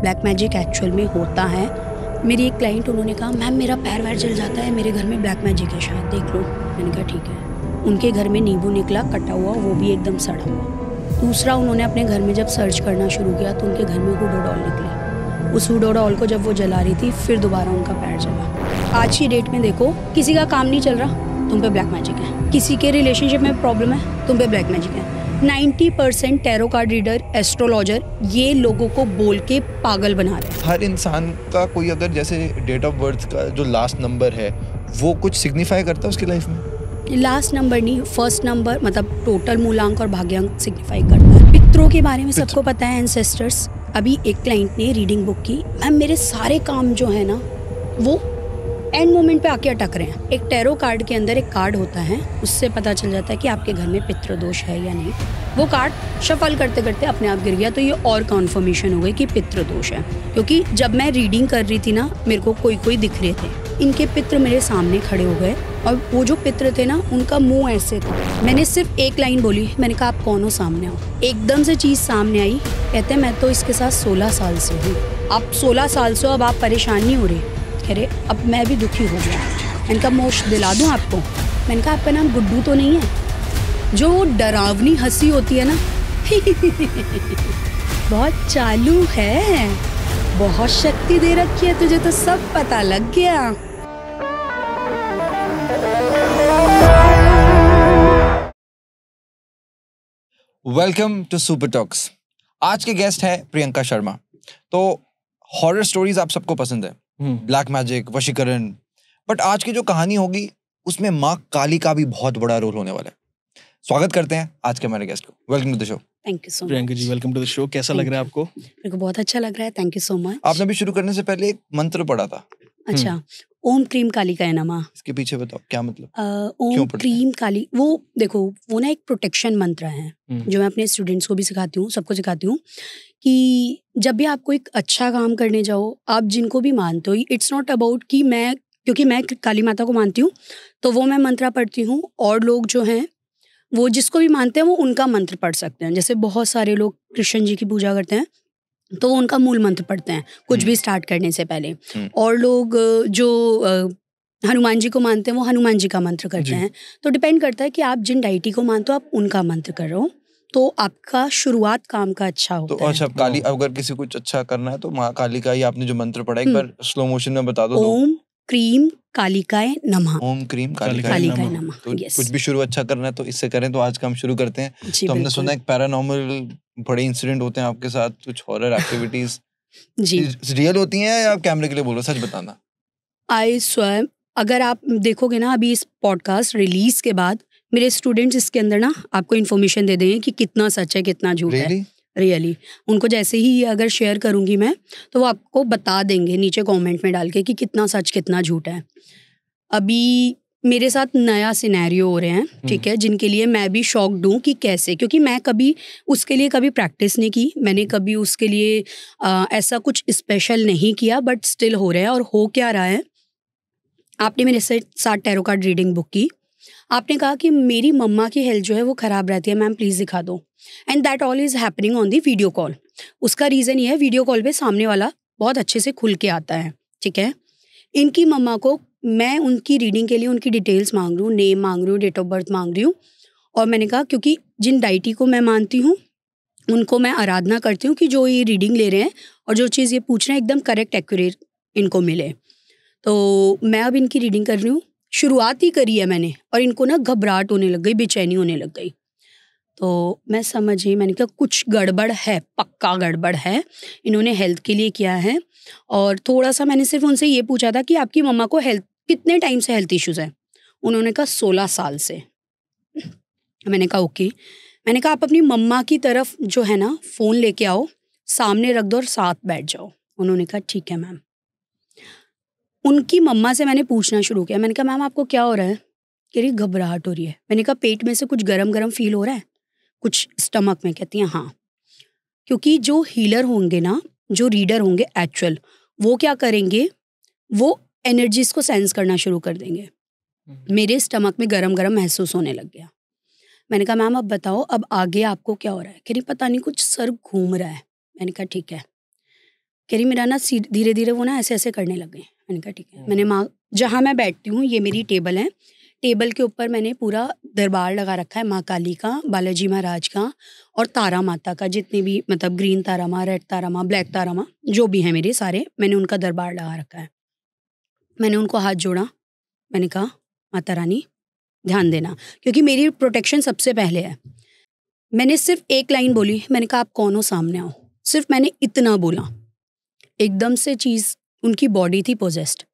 Black magic actual में होता है मेरी एक क्लाइंट उन्होंने कहा मैम मेरा पैर वैर जल जाता है मेरे घर में ब्लैक मैजिक है शायद देख लो मैंने कहा ठीक है उनके घर में नींबू निकला कटा हुआ वो भी एकदम सड़ा हुआ दूसरा उन्होंने अपने घर में जब सर्च करना शुरू किया तो उनके घर में हुडोडॉल निकली उस डॉल को जब वो जला रही थी फिर दोबारा उनका पैर जला आज की डेट में देखो किसी का काम नहीं चल रहा तुम पे ब्लैक मैजिक है किसी के रिलेशनशिप में प्रॉब्लम है तुम पे ब्लैक मैजिक है 90 percent tarot card reader astrologer ये लोगों को बोल के पागल बना रहे हैं हर इंसान का कोई अगर जैसे डेट ऑफ बर्थ का जो लास्ट नंबर है वो कुछ सिग्निफाई करता है उसकी लाइफ में लास्ट नंबर नहीं फर्स्ट नंबर मतलब टोटल मूलांक और भाग्यांक सिग्निफाई करता है पितरों के बारे में सबको पता है एंसेस्टर्स अभी एक क्लाइंट ने रीडिंग बुक की मैम मेरे सारे काम जो है ना वो एंड मोमेंट पे आके अटक रहे हैं एक टैरो कार्ड के अंदर एक कार्ड होता है उससे पता चल जाता है कि आपके घर में पितृदोष है या नहीं वो कार्ड शफल करते करते अपने आप गिर गया तो ये और कॉन्फर्मेशन हो गई कि पितृदोष है क्योंकि जब मैं रीडिंग कर रही थी ना मेरे को कोई कोई दिख रहे थे इनके पित्र मेरे सामने खड़े हो गए और वो जो पित्र थे ना उनका मुंह ऐसे था मैंने सिर्फ एक लाइन बोली मैंने कहा आप कौन हो सामने आओ एकदम से चीज़ सामने आई कहते मैं तो इसके साथ सोलह साल से हूँ आप सोलह साल से हो अब आप परेशान नहीं हो रहे अरे अब मैं भी दुखी हो गया मैंने कहा मोश दिला दूँ आपको मैंने कहा आपका नाम गुड्डू तो नहीं है जो वो डरावनी हंसी होती है ना बहुत चालू है बहुत शक्ति दे रखी है तुझे तो सब पता लग गया वेलकम टू सुपर टॉक्स आज के गेस्ट है प्रियंका शर्मा तो हॉरर स्टोरीज आप सबको पसंद है ब्लैक हम्म। मैजिक वशीकरण बट आज की जो कहानी होगी उसमें माँ काली का भी बहुत बड़ा रोल होने वाला है स्वागत करते हैं आज के हमारे गेस्ट को welcome to the show thank you so much Priyanka ji welcome to the show कैसा लग रहा है आपको मेरे को बहुत अच्छा लग रहा है थैंक यू सो मच आपने भी शुरू करने से पहले एक मंत्र पढ़ा था अच्छा हम्म। ओम क्रीम काली का है नमा इसके पीछे बताओ क्या मतलब आ, ओम क्रीम काली वो देखो वो ना एक प्रोटेक्शन मंत्र है हम्म। जो मैं अपने स्टूडेंट्स को भी सिखाती हूँ सबको सिखाती हूँ कि जब भी आपको एक अच्छा काम करने जाओ आप जिनको भी मानते हो इट्स नॉट अबाउट कि मैं क्योंकि मैं काली माता को मानती हूँ तो वो मैं मंत्रा पढ़ती हूँ और लोग जो हैं वो जिसको भी मानते हैं वो उनका मंत्र पढ़ सकते हैं जैसे बहुत सारे लोग कृष्ण जी की पूजा करते हैं तो उनका मूल मंत्र पढ़ते हैं कुछ भी स्टार्ट हम्म। करने से पहले हम्म। और लोग जो हनुमान जी को मानते हैं वो हनुमान जी का मंत्र करते हैं तो डिपेंड करता है कि आप जिन डाइटी को मानते हो आप उनका मंत्र कर रहे हो तो आपका शुरुआत काम का अच्छा तो होता तो अच्छा काली अगर किसी कुछ अच्छा करना है तो माँ काली का ही आपने जो मंत्र पढ़ा एक हम्म। बार स्लो मोशन में बता दो तो ओम क्रीम कालिकाए नमः ओम क्रीम कालिकाए नमः नमा। तो yes. कुछ भी शुरू अच्छा करना है तो इससे करें तो आज का हम शुरू करते हैं तो हमने सुना एक पैरानॉर्मल बड़े इंसिडेंट होते हैं आपके साथ कुछ हॉरर एक्टिविटीज जी रियल होती हैं या आप कैमरे के लिए बोलो सच बताना आई स्वयं अगर आप देखोगे ना अभी इस पॉडकास्ट रिलीज के बाद मेरे स्टूडेंट्स इसके अंदर ना आपको इन्फॉर्मेशन दे देंगे कि कितना सच है कितना झूठ really? है रियली really. उनको जैसे ही अगर शेयर करूँगी मैं तो वो आपको बता देंगे नीचे कमेंट में डाल के कि कितना सच कितना झूठ है अभी मेरे साथ नया सिनेरियो हो रहे हैं हम्म। ठीक है जिनके लिए मैं भी शॉक्ड हूँ कि कैसे क्योंकि मैं कभी उसके लिए कभी प्रैक्टिस नहीं की मैंने कभी उसके लिए आ, ऐसा कुछ स्पेशल नहीं किया बट स्टिल हो रहा है और हो क्या रहा है आपने मेरे से सात टैरो कार्ड रीडिंग बुक की आपने कहा कि मेरी मम्मा की हेल्थ जो है वो ख़राब रहती है मैम प्लीज़ दिखा दो and that all is happening on the video call उसका रीज़न ये है वीडियो कॉल पे सामने वाला बहुत अच्छे से खुल के आता है ठीक है इनकी मम्मा को मैं उनकी रीडिंग के लिए उनकी डिटेल्स मांग रही हूँ नेम मांग रही हूँ डेट ऑफ बर्थ मांग रही हूँ और मैंने कहा क्योंकि जिन डाइटी को मैं मानती हूँ उनको मैं आराधना करती हूँ कि जो ये रीडिंग ले रहे हैं और जो चीज़ ये पूछ रहे हैं एकदम करेक्ट एक्यूरेट इनको मिले तो मैं अब इनकी रीडिंग कर रही हूँ शुरुआत ही करी है मैंने और इनको ना घबराहट होने लग गई बेचैनी होने लग गई तो मैं समझी मैंने कहा कुछ गड़बड़ है पक्का गड़बड़ है इन्होंने हेल्थ के लिए किया है और थोड़ा सा मैंने सिर्फ उनसे ये पूछा था कि आपकी मम्मा को हेल्थ कितने टाइम से हेल्थ इश्यूज़ हैं उन्होंने कहा सोलह साल से मैंने कहा ओके मैंने कहा आप अपनी मम्मा की तरफ जो है ना फ़ोन लेके आओ सामने रख दो और साथ बैठ जाओ उन्होंने कहा ठीक है मैम उनकी मम्मा से मैंने पूछना शुरू किया मैंने कहा मैम आपको क्या हो रहा है कह रही घबराहट हो रही है मैंने कहा पेट में से कुछ गरम गरम फील हो रहा है कुछ स्टमक में कहती हैं हाँ क्योंकि जो हीलर होंगे ना जो रीडर होंगे एक्चुअल वो क्या करेंगे वो एनर्जीज को सेंस करना शुरू कर देंगे हम्म। मेरे स्टमक में गरम गरम महसूस होने लग गया मैंने कहा मैम अब बताओ अब आगे आपको क्या हो रहा है कह रही पता नहीं कुछ सर घूम रहा है मैंने कहा ठीक है कह रही मेरा ना धीरे धीरे वो ना ऐसे ऐसे करने लग गए मैंने कहा ठीक है हम्म। मैंने माँ जहाँ मैं बैठती हूँ ये मेरी टेबल है टेबल के ऊपर मैंने पूरा दरबार लगा रखा है माँ काली का बालाजी महाराज का और तारा माता का जितने भी मतलब ग्रीन तारा माँ रेड तारा माँ ब्लैक तारा माँ जो भी हैं मेरे सारे मैंने उनका दरबार लगा रखा है मैंने उनको हाथ जोड़ा मैंने कहा माता रानी ध्यान देना क्योंकि मेरी प्रोटेक्शन सबसे पहले है मैंने सिर्फ एक लाइन बोली मैंने कहा आप कौन हो सामने आओ सिर्फ मैंने इतना बोला एकदम से चीज़ उनकी बॉडी थी पोजेस्ट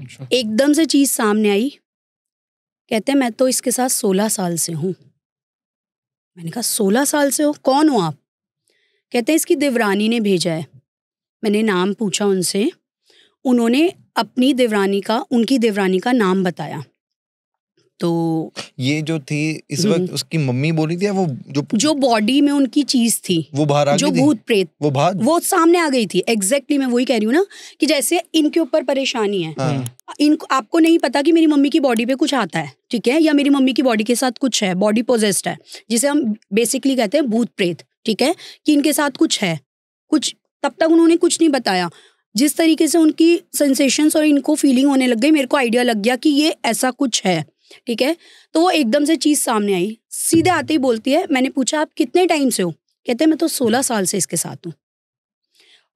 अच्छा। एकदम से चीज सामने आई कहते मैं तो इसके साथ सोलह साल से हूँ मैंने कहा सोलह साल से हो कौन हो आप कहते हैं इसकी देवरानी ने भेजा है मैंने नाम पूछा उनसे उन्होंने अपनी देवरानी का उनकी देवरानी का नाम बताया तो ये जो थी इस हम्म। वक्त उसकी मम्मी बोली थी वो जो जो बॉडी में उनकी चीज थी वो बाहर जो भूत प्रेत वो बाहर वो सामने आ गई थी एग्जैक्टली exactly मैं वही कह रही हूँ ना कि जैसे इनके ऊपर परेशानी है हाँ। आपको नहीं पता कि मेरी मम्मी की बॉडी पे कुछ आता है ठीक है या मेरी मम्मी की बॉडी के साथ कुछ है बॉडी पोजेस्ट है जिसे हम बेसिकली कहते हैं भूत प्रेत ठीक है कि इनके साथ कुछ है कुछ तब तक उन्होंने कुछ नहीं बताया जिस तरीके से उनकी सेंसेशंस और इनको फीलिंग होने लग गई मेरे को आइडिया लग गया कि ये ऐसा कुछ है ठीक है तो वो एकदम से चीज़ सामने आई सीधे आते ही बोलती है मैंने पूछा आप कितने टाइम से हो कहते हैं मैं तो सोलह साल से इसके साथ हूँ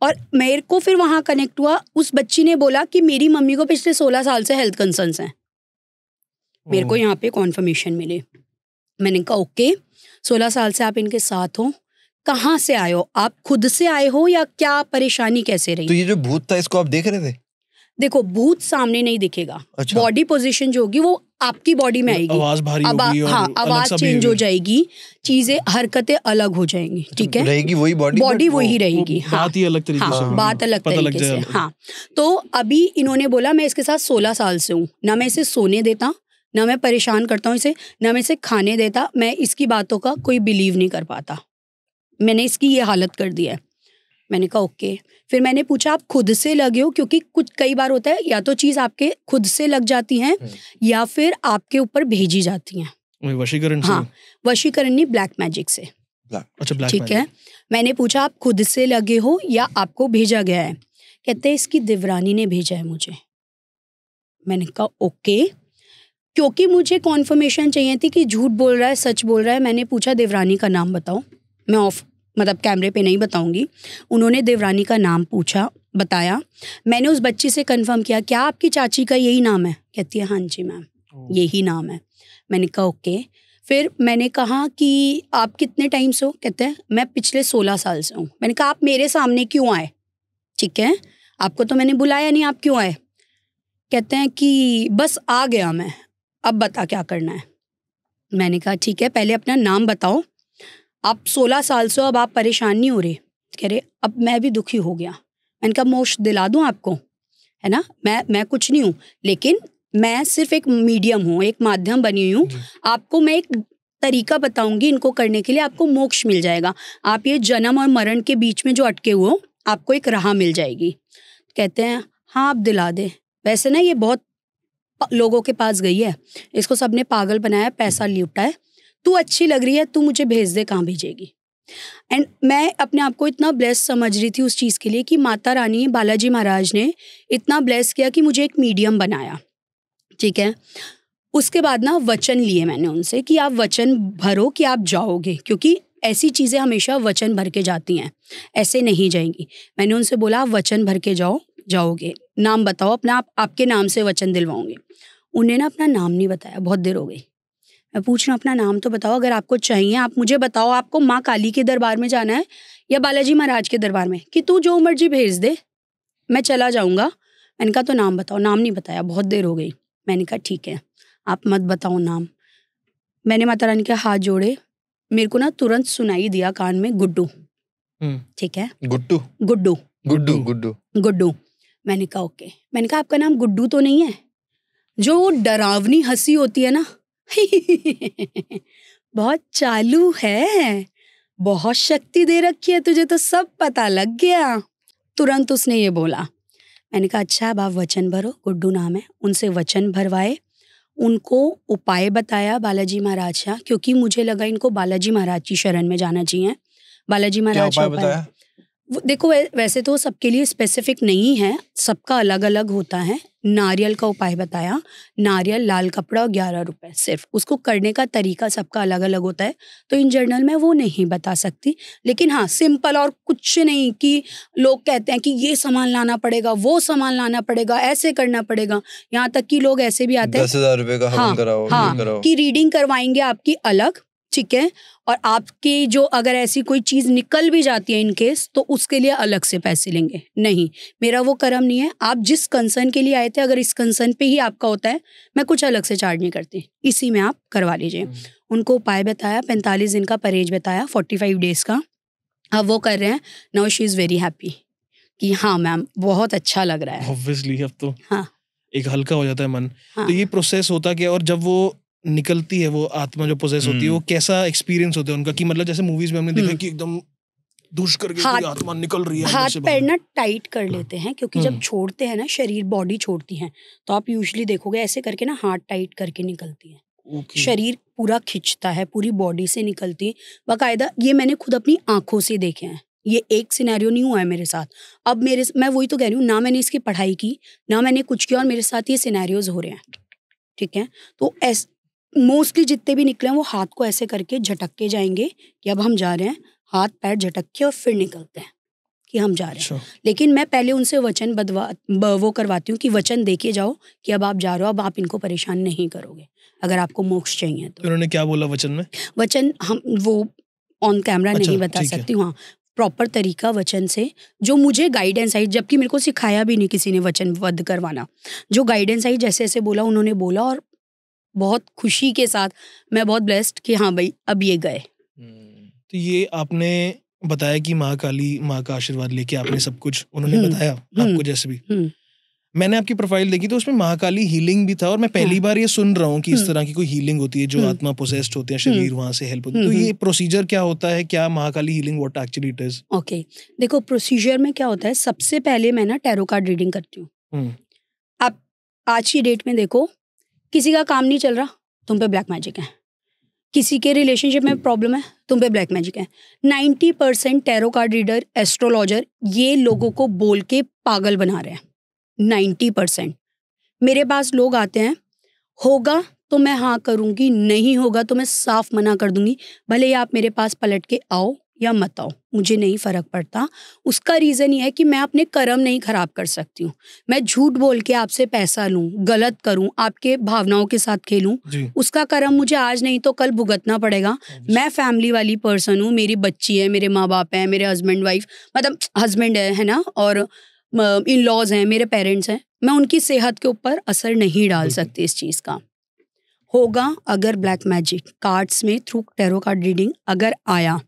और मेरे को फिर वहाँ कनेक्ट हुआ उस बच्ची ने बोला कि मेरी मम्मी को पिछले सोलह साल से हेल्थ कंसर्न्स हैं मेरे को यहाँ पे कॉन्फर्मेशन मिले मैंने कहा ओके सोलह साल से आप इनके साथ हो कहाँ से आए हो आप खुद से आए हो या क्या परेशानी कैसे रही तो ये जो भूत था इसको आप देख रहे थे देखो भूत सामने नहीं दिखेगा बॉडी अच्छा। पोजीशन जो होगी वो आपकी बॉडी में आएगी आवाज भारी अब, होगी हाँ आवाज चेंज हो जाएगी चीजें हरकतें अलग हो जाएंगी तो ठीक है रहेगी वही बॉडी बॉडी वही रहेगी हाँ बात ही अलग तरीके हाँ, से बात अलग तरीके से हाँ तो अभी इन्होंने बोला मैं इसके साथ सोलह साल से हूँ ना मैं इसे सोने देता ना मैं परेशान करता हूँ इसे ना मैं इसे खाने देता मैं इसकी बातों का कोई बिलीव नहीं कर पाता मैंने इसकी ये हालत कर दी है मैंने कहा ओके फिर मैंने पूछा आप खुद से लगे हो क्योंकि कुछ कई बार होता है या तो चीज़ आपके खुद से लग जाती है हम्म। या फिर आपके ऊपर भेजी जाती है वशीकरण हाँ वशीकरण नहीं ब्लैक मैजिक से अच्छा ठीक है मैंने पूछा आप खुद से लगे हो या आपको भेजा गया है कहते हैं इसकी देवरानी ने भेजा है मुझे मैंने कहा ओके क्योंकि मुझे कॉन्फर्मेशन चाहिए थी कि झूठ बोल रहा है सच बोल रहा है मैंने पूछा देवरानी का नाम बताओ मैं ऑफ मतलब कैमरे पे नहीं बताऊंगी उन्होंने देवरानी का नाम पूछा बताया मैंने उस बच्ची से कंफर्म किया क्या आपकी चाची का यही नाम है कहती है हाँ जी मैम यही नाम है मैंने कहा ओके फिर मैंने कहा कि आप कितने टाइम से हो कहते हैं मैं पिछले सोलह साल से हूँ मैंने कहा आप मेरे सामने क्यों आए ठीक है आपको तो मैंने बुलाया नहीं आप क्यों आए कहते हैं कि बस आ गया मैं अब बता क्या करना है मैंने कहा ठीक है पहले अपना नाम बताओ आप सोलह साल से अब आप परेशान नहीं हो रहे कह रहे अब मैं भी दुखी हो गया मैंने कहा मोश दिला दूँ आपको है ना मैं मैं कुछ नहीं हूँ लेकिन मैं सिर्फ एक मीडियम हूँ एक माध्यम बनी हुई हूँ आपको मैं एक तरीका बताऊंगी इनको करने के लिए आपको मोक्ष मिल जाएगा आप ये जन्म और मरण के बीच में जो अटके हुए हो आपको एक राह मिल जाएगी कहते हैं हाँ आप दिला दे वैसे ना ये बहुत लोगों के पास गई है इसको सबने पागल बनाया पैसा लुटा है तू अच्छी लग रही है तू मुझे भेज दे कहाँ भेजेगी एंड मैं अपने आप को इतना ब्लेस समझ रही थी उस चीज़ के लिए कि माता रानी बालाजी महाराज ने इतना ब्लेस किया कि मुझे एक मीडियम बनाया ठीक है उसके बाद ना वचन लिए मैंने उनसे कि आप वचन भरो कि आप जाओगे क्योंकि ऐसी चीज़ें हमेशा वचन भर के जाती हैं ऐसे नहीं जाएंगी मैंने उनसे बोला आप वचन भर के जाओ जाओगे नाम बताओ अपना आप आपके नाम से वचन दिलवाओगे उन्हें ना अपना नाम नहीं बताया बहुत देर हो गई मैं पूछ रहा हूँ अपना नाम तो बताओ अगर आपको चाहिए आप मुझे बताओ आपको माँ काली के दरबार में जाना है या बालाजी महाराज के दरबार में कि तू जो मर्जी भेज दे मैं चला जाऊँगा मैंने कहा तो नाम बताओ नाम नहीं बताया बहुत देर हो गई मैंने कहा ठीक है आप मत बताओ नाम मैंने माता रानी के हाथ जोड़े मेरे को ना तुरंत सुनाई दिया कान में गुड्डू हम्म। ठीक है गुड्डू गुड्डू गुड्डू गुड्डू गुड्डू मैंने कहा ओके मैंने कहा आपका नाम गुड्डू तो नहीं है जो डरावनी हंसी होती है ना बहुत चालू है बहुत शक्ति दे रखी है तुझे तो सब पता लग गया तुरंत उसने ये बोला मैंने कहा अच्छा अब आप वचन भरो गुड्डू नाम है उनसे वचन भरवाए उनको उपाय बताया बालाजी महाराज का क्योंकि मुझे लगा इनको बालाजी महाराज की शरण में जाना चाहिए बालाजी महाराज का उपाय देखो वैसे तो सबके लिए स्पेसिफिक नहीं है सबका अलग अलग होता है नारियल का उपाय बताया नारियल लाल कपड़ा और ग्यारह रुपए सिर्फ उसको करने का तरीका सबका अलग अलग होता है तो इन जर्नल में वो नहीं बता सकती लेकिन हाँ सिंपल और कुछ नहीं कि लोग कहते हैं कि ये सामान लाना पड़ेगा वो सामान लाना पड़ेगा ऐसे करना पड़ेगा यहाँ तक कि लोग ऐसे भी आते हैं दस हजार का हाँ, हाँ, हाँ कि रीडिंग करवाएंगे आपकी अलग ठीक है और आपकी जो अगर ऐसी कोई चीज़ निकल भी जाती है इनकेस तो उसके लिए अलग से पैसे लेंगे नहीं मेरा वो कर्म नहीं है आप जिस कंसर्न के लिए आए थे अगर इस कंसर्न पे ही आपका होता है मैं कुछ अलग से चार्ज नहीं करती इसी में आप करवा लीजिए हम्म। उनको उपाय बताया पैंतालीस दिन का परहेज बताया फोर्टी फाइव डेज़ का अब वो कर रहे हैं now she is very happy कि हाँ मैम बहुत अच्छा लग रहा है ऑब्वियसली अब तो हाँ एक हल्का हो जाता है मन हाँ. तो ये प्रोसेस होता क्या और जब वो निकलती है वो आत्मा जो पोजेस होती है वो हम्म। कैसा एक्सपीरियंस होता है उनका कि मतलब जैसे मूवीज में हमने देखा हम्म। कि एकदम हाथ, आत्मा निकल रही है हाथ पैर ना टाइट कर लेते हैं क्योंकि जब हम्म। छोड़ते हैं ना शरीर बॉडी छोड़ती है तो आप यूजली देखोगे ऐसे करके ना हाथ टाइट करके निकलती है Okay. शरीर पूरा खिंचता है पूरी बॉडी से निकलती है बाकायदा ये मैंने खुद अपनी आंखों से देखे हैं ये एक सिनेरियो नहीं हुआ है मेरे साथ अब मेरे मैं वही तो कह रही हूँ ना मैंने इसकी पढ़ाई की ना मैंने कुछ किया और मेरे साथ ये सिनेरियोज हो रहे हैं ठीक है तो ऐस मोस्टली जितने भी निकले हैं वो हाथ को ऐसे करके झटक के जाएंगे कि अब हम जा रहे हैं हाथ पैर झटक के और फिर निकलते हैं कि हम जा रहे हैं अच्छा। लेकिन मैं पहले उनसे वचन बदवा वो करवाती हूँ कि वचन देके जाओ कि अब आप जा रहे हो अब आप इनको परेशान नहीं करोगे अगर आपको मोक्ष चाहिए तो उन्होंने क्या बोला वचन में वचन हम वो ऑन कैमरा अच्छा, नहीं बता सकती हूँ प्रॉपर हाँ। तरीका वचन से जो मुझे गाइडेंस आई जबकि मेरे को सिखाया भी नहीं किसी ने वचन वध करवाना जो गाइडेंस आई जैसे ऐसे बोला उन्होंने बोला और बहुत खुशी के साथ मैं बहुत ब्लेस्ड कि हाँ भाई अब ये गए हम्म, तो ये आपने बताया कि माँ काली माँ का आशीर्वाद लेके आपने सब कुछ उन्होंने हम्म, बताया आपको हम्म, जैसे भी मैंने आपकी प्रोफाइल देखी तो उसमें महाकाली हीलिंग भी था और मैं पहली हाँ। बार ये सुन रहा हूँ कि इस तरह की कोई हीलिंग होती है जो आत्मा पोजेस्ड होते हैं शरीर वहां से हेल्प होती है तो ये प्रोसीजर क्या होता है क्या Mahakali healing what actually it is okay देखो प्रोसीजर में क्या होता है सबसे पहले मैं ना टैरो कार्ड रीडिंग करती हूँ आप आज की डेट में देखो किसी का काम नहीं चल रहा तुम पे ब्लैक मैजिक है किसी के रिलेशनशिप में प्रॉब्लम है तुम पे ब्लैक मैजिक है ninety percent tarot card reader astrologer ये लोगों को बोल के पागल बना रहे हैं नाइन्टी परसेंट मेरे पास लोग आते हैं होगा तो मैं हाँ करूँगी नहीं होगा तो मैं साफ मना कर दूंगी भले ही आप मेरे पास पलट के आओ या मत आओ मुझे नहीं फ़र्क पड़ता उसका रीज़न ये है कि मैं अपने कर्म नहीं ख़राब कर सकती हूँ मैं झूठ बोल के आपसे पैसा लूँ गलत करूँ आपके भावनाओं के साथ खेलूँ उसका कर्म मुझे आज नहीं तो कल भुगतना पड़ेगा हाँ मैं फैमिली वाली पर्सन हूँ मेरी बच्ची है मेरे माँ बाप हैं मेरे हस्बैंड वाइफ मतलब हस्बैंड है है ना और इन लॉज हैं मेरे पेरेंट्स हैं मैं उनकी सेहत के ऊपर असर नहीं डाल सकती इस चीज़ का होगा अगर ब्लैक मैजिक कार्ड्स में थ्रू टेरो कार्ड रीडिंग अगर आया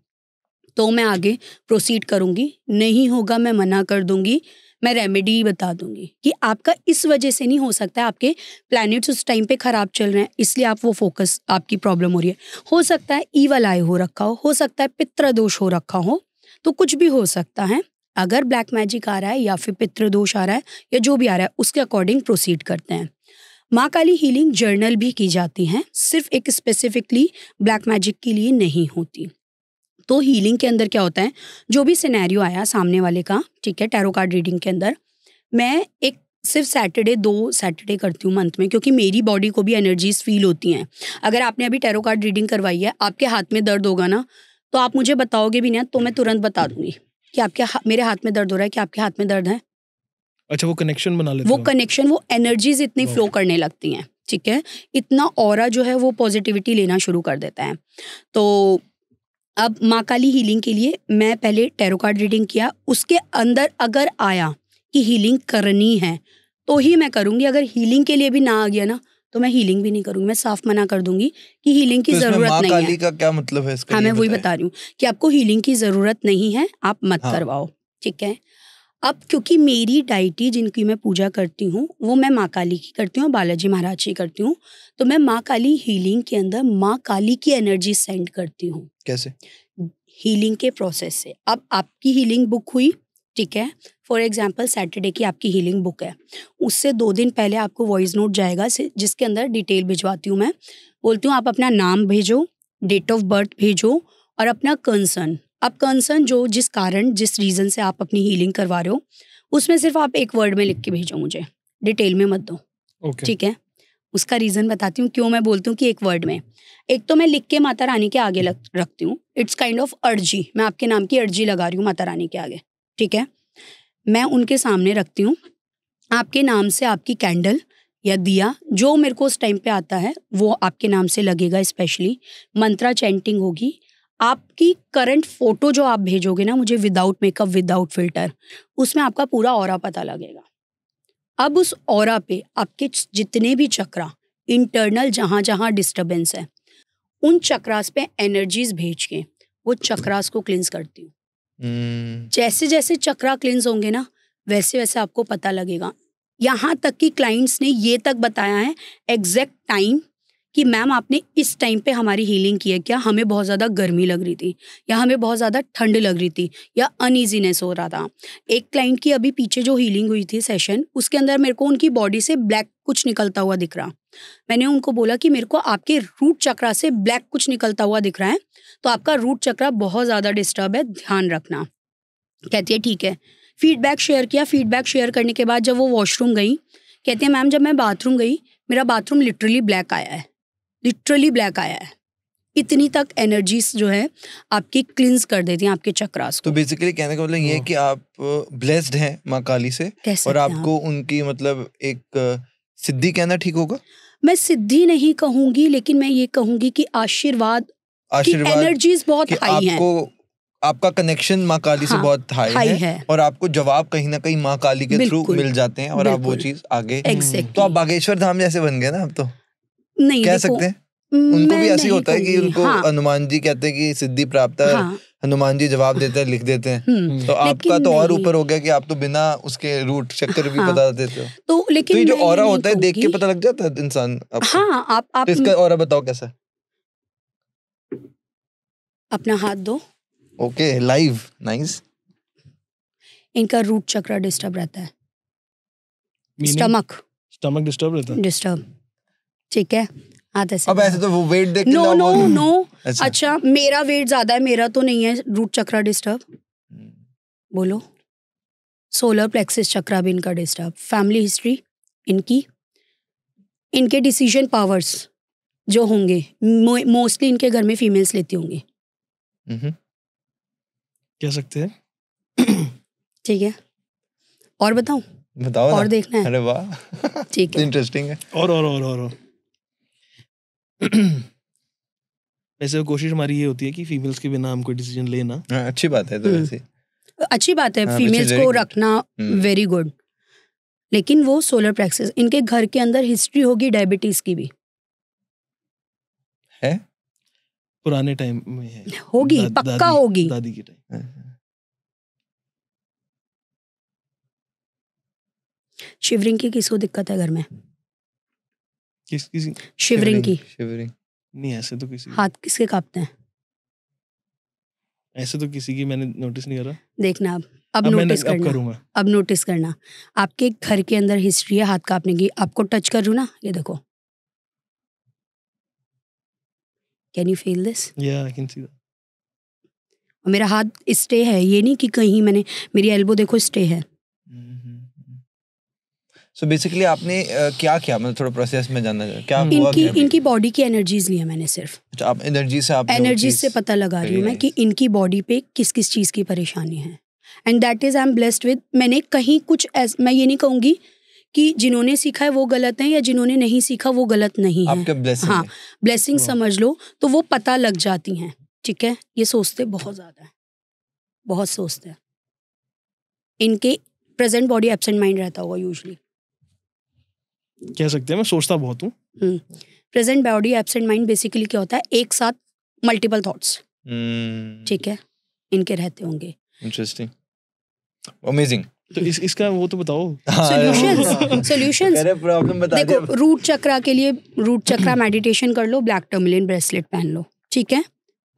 तो मैं आगे प्रोसीड करूँगी नहीं होगा मैं मना कर दूँगी मैं रेमेडी बता दूंगी कि आपका इस वजह से नहीं हो सकता है आपके प्लैनेट्स उस टाइम पे ख़राब चल रहे हैं इसलिए आप वो फोकस आपकी प्रॉब्लम हो रही है हो सकता है ईवल आय हो रखा हो हो सकता है पितृदोष हो रखा हो तो कुछ भी हो सकता है अगर ब्लैक मैजिक आ रहा है या फिर पितृदोष आ रहा है या जो भी आ रहा है उसके अकॉर्डिंग प्रोसीड करते हैं माँ काली हीलिंग जर्नल भी की जाती हैं सिर्फ एक स्पेसिफिकली ब्लैक मैजिक के लिए नहीं होती तो हीलिंग के अंदर क्या होता है जो भी सिनेरियो आया सामने वाले का ठीक है टैरो कार्ड रीडिंग के अंदर मैं एक सिर्फ सैटरडे दो सैटरडे करती हूँ मंथ में क्योंकि मेरी बॉडी को भी एनर्जीज फील होती हैं अगर आपने अभी टैरो कार्ड रीडिंग करवाई है आपके हाथ में दर्द होगा ना तो आप मुझे बताओगे भी ना तो मैं तुरंत बता दूंगी कि आपके हा, मेरे हाथ में दर्द हो रहा है कि आपके हाथ में दर्द है अच्छा वो कनेक्शन बना लेते वो कनेक्शन वो एनर्जीज इतनी फ्लो करने लगती हैं ठीक है इतना और जो है वो पॉजिटिविटी लेना शुरू कर देता है तो अब माँ काली हीलिंग के लिए मैं पहले टेरो कार्ड रीडिंग किया उसके अंदर अगर आया कि हीलिंग करनी है तो ही मैं करूँगी अगर हीलिंग के लिए भी ना आ गया ना तो मैं हीलिंग भी नहीं करूंगी मैं साफ मना कर दूंगी कि हीलिंग की तो जरूरत नहीं काली है का क्या मतलब है इसका हाँ मैं वही बता रही हूँ कि आपको हीलिंग की जरूरत नहीं है आप मत हाँ। करवाओ ठीक है अब क्योंकि मेरी डाइटी जिनकी मैं पूजा करती हूँ वो मैं माँ काली की करती हूँ बालाजी महाराज की करती हूँ तो मैं माँ काली हीलिंग के अंदर माँ काली की एनर्जी सेंड करती हूँ कैसे हीलिंग के प्रोसेस से अब आपकी हीलिंग बुक हुई ठीक है फॉर एग्जाम्पल सैटरडे की आपकी हीलिंग बुक है उससे दो दिन पहले आपको वॉइस नोट जाएगा जिसके अंदर डिटेल भिजवाती हूँ मैं बोलती हूँ आप अपना नाम भेजो डेट ऑफ बर्थ भेजो और अपना कंसर्न अब कंसर्न जो जिस कारण जिस रीज़न से आप अपनी हीलिंग करवा रहे हो उसमें सिर्फ आप एक वर्ड में लिख के भेजो मुझे डिटेल में मत दो ठीक है उसका रीज़न बताती हूँ क्यों मैं बोलती हूँ कि एक वर्ड में एक तो मैं लिख के माता रानी के आगे लग, रखती हूँ इट्स काइंड ऑफ अर्जी मैं आपके नाम की अर्जी लगा रही हूँ माता रानी के आगे ठीक है मैं उनके सामने रखती हूँ आपके नाम से आपकी कैंडल या दिया जो मेरे को उस टाइम पे आता है वो आपके नाम से लगेगा स्पेशली मंत्रा चैंटिंग होगी आपकी करंट फोटो जो आप भेजोगे ना मुझे विदाउट मेकअप विदाउट फिल्टर उसमें आपका पूरा और पता लगेगा अब उस और पे आपके जितने भी चक्रा इंटरनल जहाँ जहाँ डिस्टर्बेंस है उन चक्रास पे एनर्जीज भेज के वो चक्रास को क्लिंस करती हूँ हम्म। जैसे जैसे चक्रा क्लिंस होंगे ना वैसे वैसे आपको पता लगेगा यहाँ तक कि क्लाइंट्स ने ये तक बताया है एग्जैक्ट टाइम कि मैम आपने इस टाइम पे हमारी हीलिंग की है क्या हमें बहुत ज़्यादा गर्मी लग रही थी या हमें बहुत ज़्यादा ठंड लग रही थी या अनइजीनेस हो रहा था एक क्लाइंट की अभी पीछे जो हीलिंग हुई थी सेशन उसके अंदर मेरे को उनकी बॉडी से ब्लैक कुछ निकलता हुआ दिख रहा मैंने उनको बोला कि मेरे को आपके रूट चक्रा से ब्लैक कुछ निकलता हुआ दिख रहा है तो आपका रूट चक्रा बहुत ज़्यादा डिस्टर्ब है ध्यान रखना कहती है ठीक है फीडबैक शेयर किया फीडबैक शेयर करने के बाद जब वो वॉशरूम गई कहती है मैम जब मैं बाथरूम गई मेरा बाथरूम लिटरली ब्लैक आया है लिटरली ब्लैक आया है इतनी तक एनर्जीज जो है आपकी क्लींस कर देती हैं आपके चक्रास तो बेसिकली कहने का मतलब ये है हाँ। कि आप ब्लेस्ड हैं माँ काली से और आपको उनकी मतलब एक सिद्धि कहना ठीक होगा मैं सिद्धि नहीं कहूंगी लेकिन मैं ये कहूंगी कि आशीर्वाद आशीर्वाद एनर्जीज बहुत हाई हैं आपका कनेक्शन माँ काली हाँ, से बहुत हाई है, है और आपको जवाब कहीं ना कहीं माँ काली के थ्रू मिल जाते हैं और आप वो चीज आगे तो आप बागेश्वर धाम जैसे बन गए ना आप तो नहीं कह सकते उनको भी ऐसी होता है कि उनको हाँ। हनुमान जी कहते हैं कि सिद्धि प्राप्त है हाँ। हनुमान जी जवाब देते हैं लिख देते हैं हम्म। तो आपका तो और ऊपर हो गया कि आप तो बिना उसके रूट चक्कर भी हाँ। बता देते हो तो लेकिन तो ये जो और होता है देख के पता लग जाता है इंसान तो। हाँ आप आप तो इसका और बताओ कैसा अपना हाथ दो ओके लाइव नाइस इनका रूट चक्र डिस्टर्ब रहता है स्टमक स्टमक डिस्टर्ब रहता है डिस्टर्ब ठीक है आधे हाँ, से अब ऐसे तो वो वेट देख नो नो नो अच्छा मेरा वेट ज्यादा है मेरा तो नहीं है रूट चक्रा डिस्टर्ब बोलो सोलर प्लेक्सिस चक्रा भी इनका डिस्टर्ब फैमिली हिस्ट्री इनकी इनके डिसीजन पावर्स जो होंगे मोस्टली इनके घर में फीमेल्स लेती होंगे हम्म। कह सकते हैं ठीक है और बताऊं बताओ और देखना है अरे वाह ठीक है इंटरेस्टिंग तो है और और और और, और। वैसे कोशिश हमारी ये होती है कि फीमेल्स के बिना हम कोई डिसीजन लेना हाँ, अच्छी बात है तो वैसे हम्म। अच्छी बात है फीमेल्स हाँ, को रखना वेरी हम्म। गुड लेकिन वो सोलर प्रैक्सिस इनके घर के अंदर हिस्ट्री होगी डायबिटीज की भी है पुराने टाइम में है होगी दा, पक्का होगी दादी के टाइम हाँ। शिवरिंग की किसको दिक्कत है घर में किस किसी शिवरिंग की शिवरिंग नहीं ऐसे तो किसी हाथ किसके कांपते हैं ऐसे तो किसी की मैंने नोटिस नहीं करा देखना आप अब, अब नोटिस करना अब, अब नोटिस करना आपके घर के अंदर हिस्ट्री है हाथ कांपने की आपको टच कर रू ना ये देखो कैन यू फील दिस या आई कैन सी दैट मेरा हाथ स्टे है ये नहीं कि कहीं मैंने मेरी एल्बो देखो स्टे है सो बेसिकली आपने क्या किया मतलब थोड़ा प्रोसेस में जानना क्या हुआ इनकी इनकी बॉडी की एनर्जीज लिया मैंने सिर्फ अच्छा आप एनर्जी से आप एनर्जी से पता लगा रही हूँ मैं कि इनकी बॉडी पे किस किस चीज़ की परेशानी है and that is I am blessed with मैंने कहीं कुछ एस, मैं ये नहीं कहूँगी कि जिन्होंने सीखा है वो गलत है या जिन्होंने नहीं सीखा वो गलत नहीं है ब्लेसिंग हाँ ब्लेसिंग हाँ। समझ लो तो वो पता लग जाती हैं ठीक है ये सोचते बहुत ज़्यादा है बहुत सोचते हैं इनके प्रेजेंट बॉडी एबसेंट माइंड रहता होगा यूजली कह सकते हैं मैं सोचता बहुत हूँ present body absent mind basically क्या होता है एक साथ मल्टीपल हम्म। थॉट्स ठीक है इनके रहते होंगे इंटरेस्टिंग अमेजिंग तो इस इसका वो तो बताओ सॉल्यूशंस सॉल्यूशंस प्रॉब्लम बता देखो रूट चक्रा के लिए रूट चक्रा मेडिटेशन कर लो ब्लैक टर्मिलियन ब्रेसलेट पहन लो ठीक है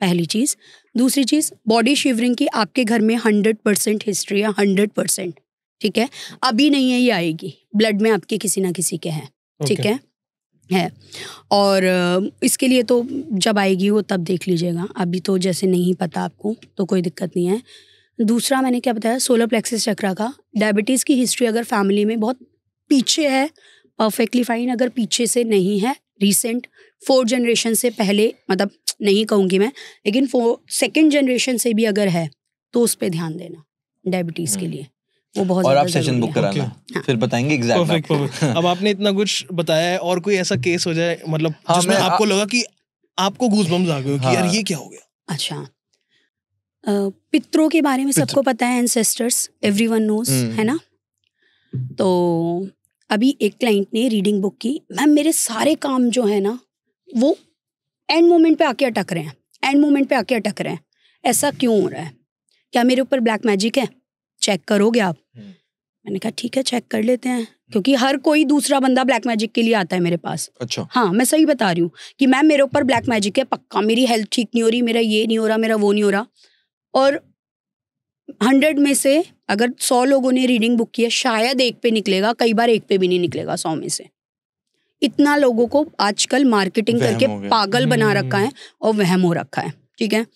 पहली चीज़ दूसरी चीज़ बॉडी शिवरिंग की आपके घर में हंड्रेड परसेंट हिस्ट्री है हंड्रेड परसेंट ठीक है अभी नहीं है ये आएगी ब्लड में आपके किसी ना किसी के हैं ठीक okay. है है और इसके लिए तो जब आएगी वो तब देख लीजिएगा अभी तो जैसे नहीं पता आपको तो कोई दिक्कत नहीं है दूसरा मैंने क्या बताया सोलर प्लेक्सिस चक्रा का डायबिटीज़ की हिस्ट्री अगर फैमिली में बहुत पीछे है परफेक्टली फाइन अगर पीछे से नहीं है रिसेंट फोर्थ जनरेशन से पहले मतलब नहीं कहूँगी मैं लेकिन फोर सेकेंड जनरेशन से भी अगर है तो उस पर ध्यान देना डायबिटीज़ के हम्म। लिए वो बहुत और आप सेशन बुक कराना okay. हाँ। फिर बताएंगे अब आपने इतना कुछ बताया है और कोई ऐसा केस हो जाए मतलब हाँ, जिसमें आपको लगा कि आपको गए यार हाँ। ये क्या हो गया अच्छा पितरों के बारे में सबको पता है एंसेस्टर्स हम्म। है ना तो अभी एक क्लाइंट ने रीडिंग बुक की मैम मेरे सारे काम जो है ना वो एंड मोमेंट पे आके अटक रहे हैं एंड मोमेंट पे आके अटक रहे हैं ऐसा क्यों हो रहा है क्या मेरे ऊपर ब्लैक मैजिक है चेक करोगे आप मैंने कहा ठीक है चेक कर लेते हैं क्योंकि हर कोई दूसरा बंदा ब्लैक मैजिक के लिए आता है मेरे पास अच्छा हाँ मैं सही बता रही हूँ कि मैम मेरे ऊपर ब्लैक मैजिक है पक्का मेरी हेल्थ ठीक नहीं हो रही मेरा ये नहीं हो रहा मेरा वो नहीं हो रहा और हंड्रेड में से अगर सौ लोगों ने रीडिंग बुक की है शायद एक पे निकलेगा कई बार एक पे भी नहीं निकलेगा सौ में से इतना लोगों को आजकल मार्केटिंग करके पागल बना रखा है हम्म। और वहम हो रखा है ठीक है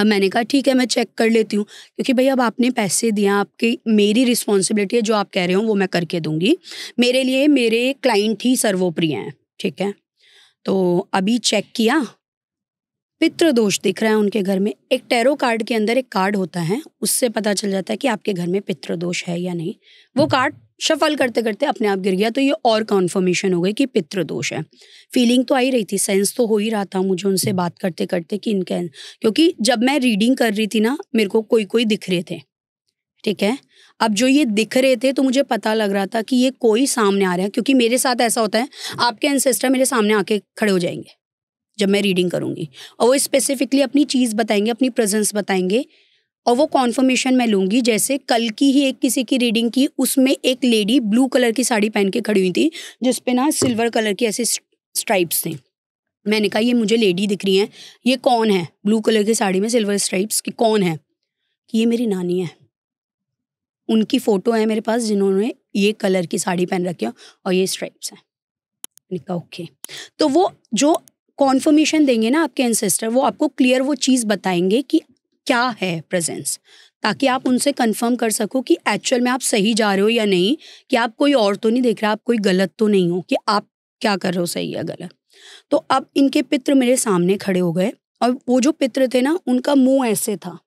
अब मैंने कहा ठीक है मैं चेक कर लेती हूँ क्योंकि भाई अब आपने पैसे दिया आपकी मेरी रिस्पॉन्सिबिलिटी है जो आप कह रहे हो वो मैं करके दूंगी मेरे लिए मेरे क्लाइंट ही सर्वोप्रिय हैं ठीक है तो अभी चेक किया पितृदोष दिख रहा है उनके घर में एक टैरो कार्ड के अंदर एक कार्ड होता है उससे पता चल जाता है कि आपके घर में पितृदोष है या नहीं वो कार्ड हम्म। शफल करते करते अपने आप गिर गया तो ये और कॉन्फर्मेशन हो गई कि पितृदोष है फीलिंग तो आ ही रही थी सेंस तो हो ही रहा था मुझे उनसे बात करते करते कि इनके क्योंकि जब मैं रीडिंग कर रही थी ना मेरे को कोई कोई दिख रहे थे ठीक है अब जो ये दिख रहे थे तो मुझे पता लग रहा था कि ये कोई सामने आ रहा है क्योंकि मेरे साथ ऐसा होता है आपके एनसेस्टर मेरे सामने आके खड़े हो जाएंगे जब मैं रीडिंग करूंगी और वो स्पेसिफिकली अपनी चीज़ बताएंगे अपनी प्रेजेंस बताएंगे और वो कॉन्फर्मेशन मैं लूँगी जैसे कल की ही एक किसी की रीडिंग की उसमें एक लेडी ब्लू कलर की साड़ी पहन के खड़ी हुई थी जिसपे ना सिल्वर कलर की ऐसे स्ट्राइप्स थे मैंने कहा ये मुझे लेडी दिख रही है ये कौन है ब्लू कलर की साड़ी में सिल्वर स्ट्राइप्स की कौन है कि ये मेरी नानी है उनकी फ़ोटो है मेरे पास जिन्होंने ये कलर की साड़ी पहन रखी है और ये स्ट्राइप्स हैं मैंने कहा ओके तो वो जो कॉन्फर्मेशन देंगे ना आपके एनसेस्टर वो आपको क्लियर वो चीज़ बताएंगे कि क्या है प्रेजेंस ताकि आप उनसे कंफर्म कर सको कि एक्चुअल में आप सही जा रहे हो या नहीं कि आप कोई और तो नहीं देख रहे आप कोई गलत तो नहीं हो कि आप क्या कर रहे हो सही या गलत तो अब इनके पित्र मेरे सामने खड़े हो गए और वो जो पित्र थे ना उनका मुंह ऐसे था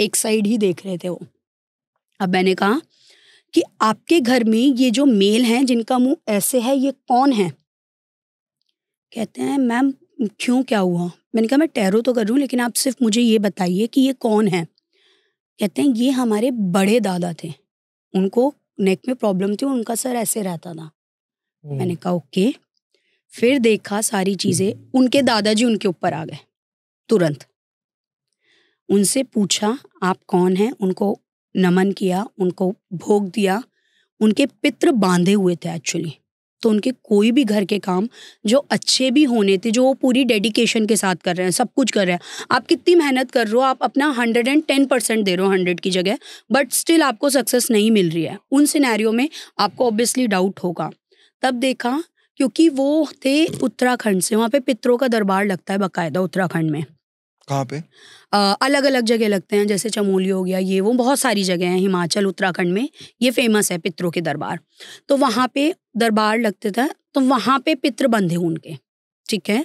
एक साइड ही देख रहे थे वो अब मैंने कहा कि आपके घर में ये जो मेल हैं जिनका मुंह ऐसे है ये कौन है कहते हैं मैम क्यों क्या हुआ मैंने कहा मैं टैरो तो कर रही हूँ लेकिन आप सिर्फ मुझे ये बताइए कि ये कौन है कहते हैं ये हमारे बड़े दादा थे उनको नेक में प्रॉब्लम थी उनका सर ऐसे रहता था हम्म। मैंने कहा ओके फिर देखा सारी चीज़ें उनके दादाजी उनके ऊपर आ गए तुरंत उनसे पूछा आप कौन हैं उनको नमन किया उनको भोग दिया उनके पित्र बांधे हुए थे एक्चुअली तो उनके कोई भी घर के काम जो अच्छे भी होने थे जो वो पूरी डेडिकेशन के साथ कर रहे हैं सब कुछ कर रहे हैं आप कितनी मेहनत कर रहे हो आप अपना हंड्रेड एंड टेन परसेंट दे रहे हो हंड्रेड की जगह बट स्टिल आपको सक्सेस नहीं मिल रही है उन सिनेरियो में आपको ऑब्वियसली डाउट होगा तब देखा क्योंकि वो थे उत्तराखंड से वहाँ पे पितरों का दरबार लगता है बाकायदा उत्तराखंड में कहाँ पे आ, अलग अलग जगह लगते हैं जैसे चमोली हो गया ये वो बहुत सारी जगह हैं हिमाचल उत्तराखंड में ये फेमस है पितरों के दरबार तो वहाँ पे दरबार लगते थे तो वहाँ पे पित्र बंधे उनके ठीक है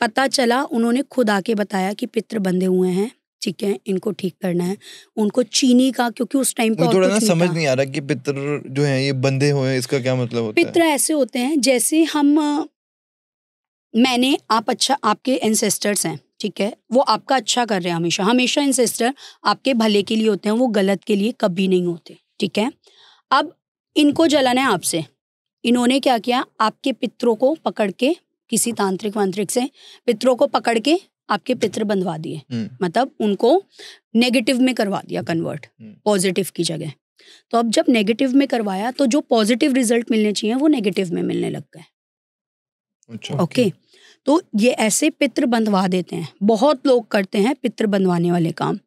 पता चला उन्होंने खुद आके बताया कि पित्र बंधे हुए हैं ठीक है इनको ठीक करना है उनको चीनी का क्योंकि उस टाइम पर थोड़ा ना समझ नहीं आ रहा कि पितर जो है ये बंधे हुए हैं इसका क्या मतलब होता पितर ऐसे होते हैं जैसे हम मैंने आप अच्छा आपके एंसेस्टर्स हैं ठीक है वो आपका अच्छा कर रहे हैं हमेशा हमेशा इंसेस्टर आपके भले के लिए होते हैं वो गलत के लिए कभी नहीं होते ठीक है अब इनको जलाना है आपसे इन्होंने क्या किया आपके पितरों को पकड़ के किसी तांत्रिक वांत्रिक से पितरों को पकड़ के आपके पितर बंधवा दिए हम्म। मतलब उनको नेगेटिव में करवा दिया कन्वर्ट हम्म। पॉजिटिव की जगह तो अब जब नेगेटिव में करवाया तो जो पॉजिटिव रिजल्ट मिलने चाहिए वो नेगेटिव में मिलने लग गए ओके अच्छा। okay. तो ये ऐसे पित्र बंधवा देते हैं बहुत लोग करते हैं पित्र बंधवाने वाले काम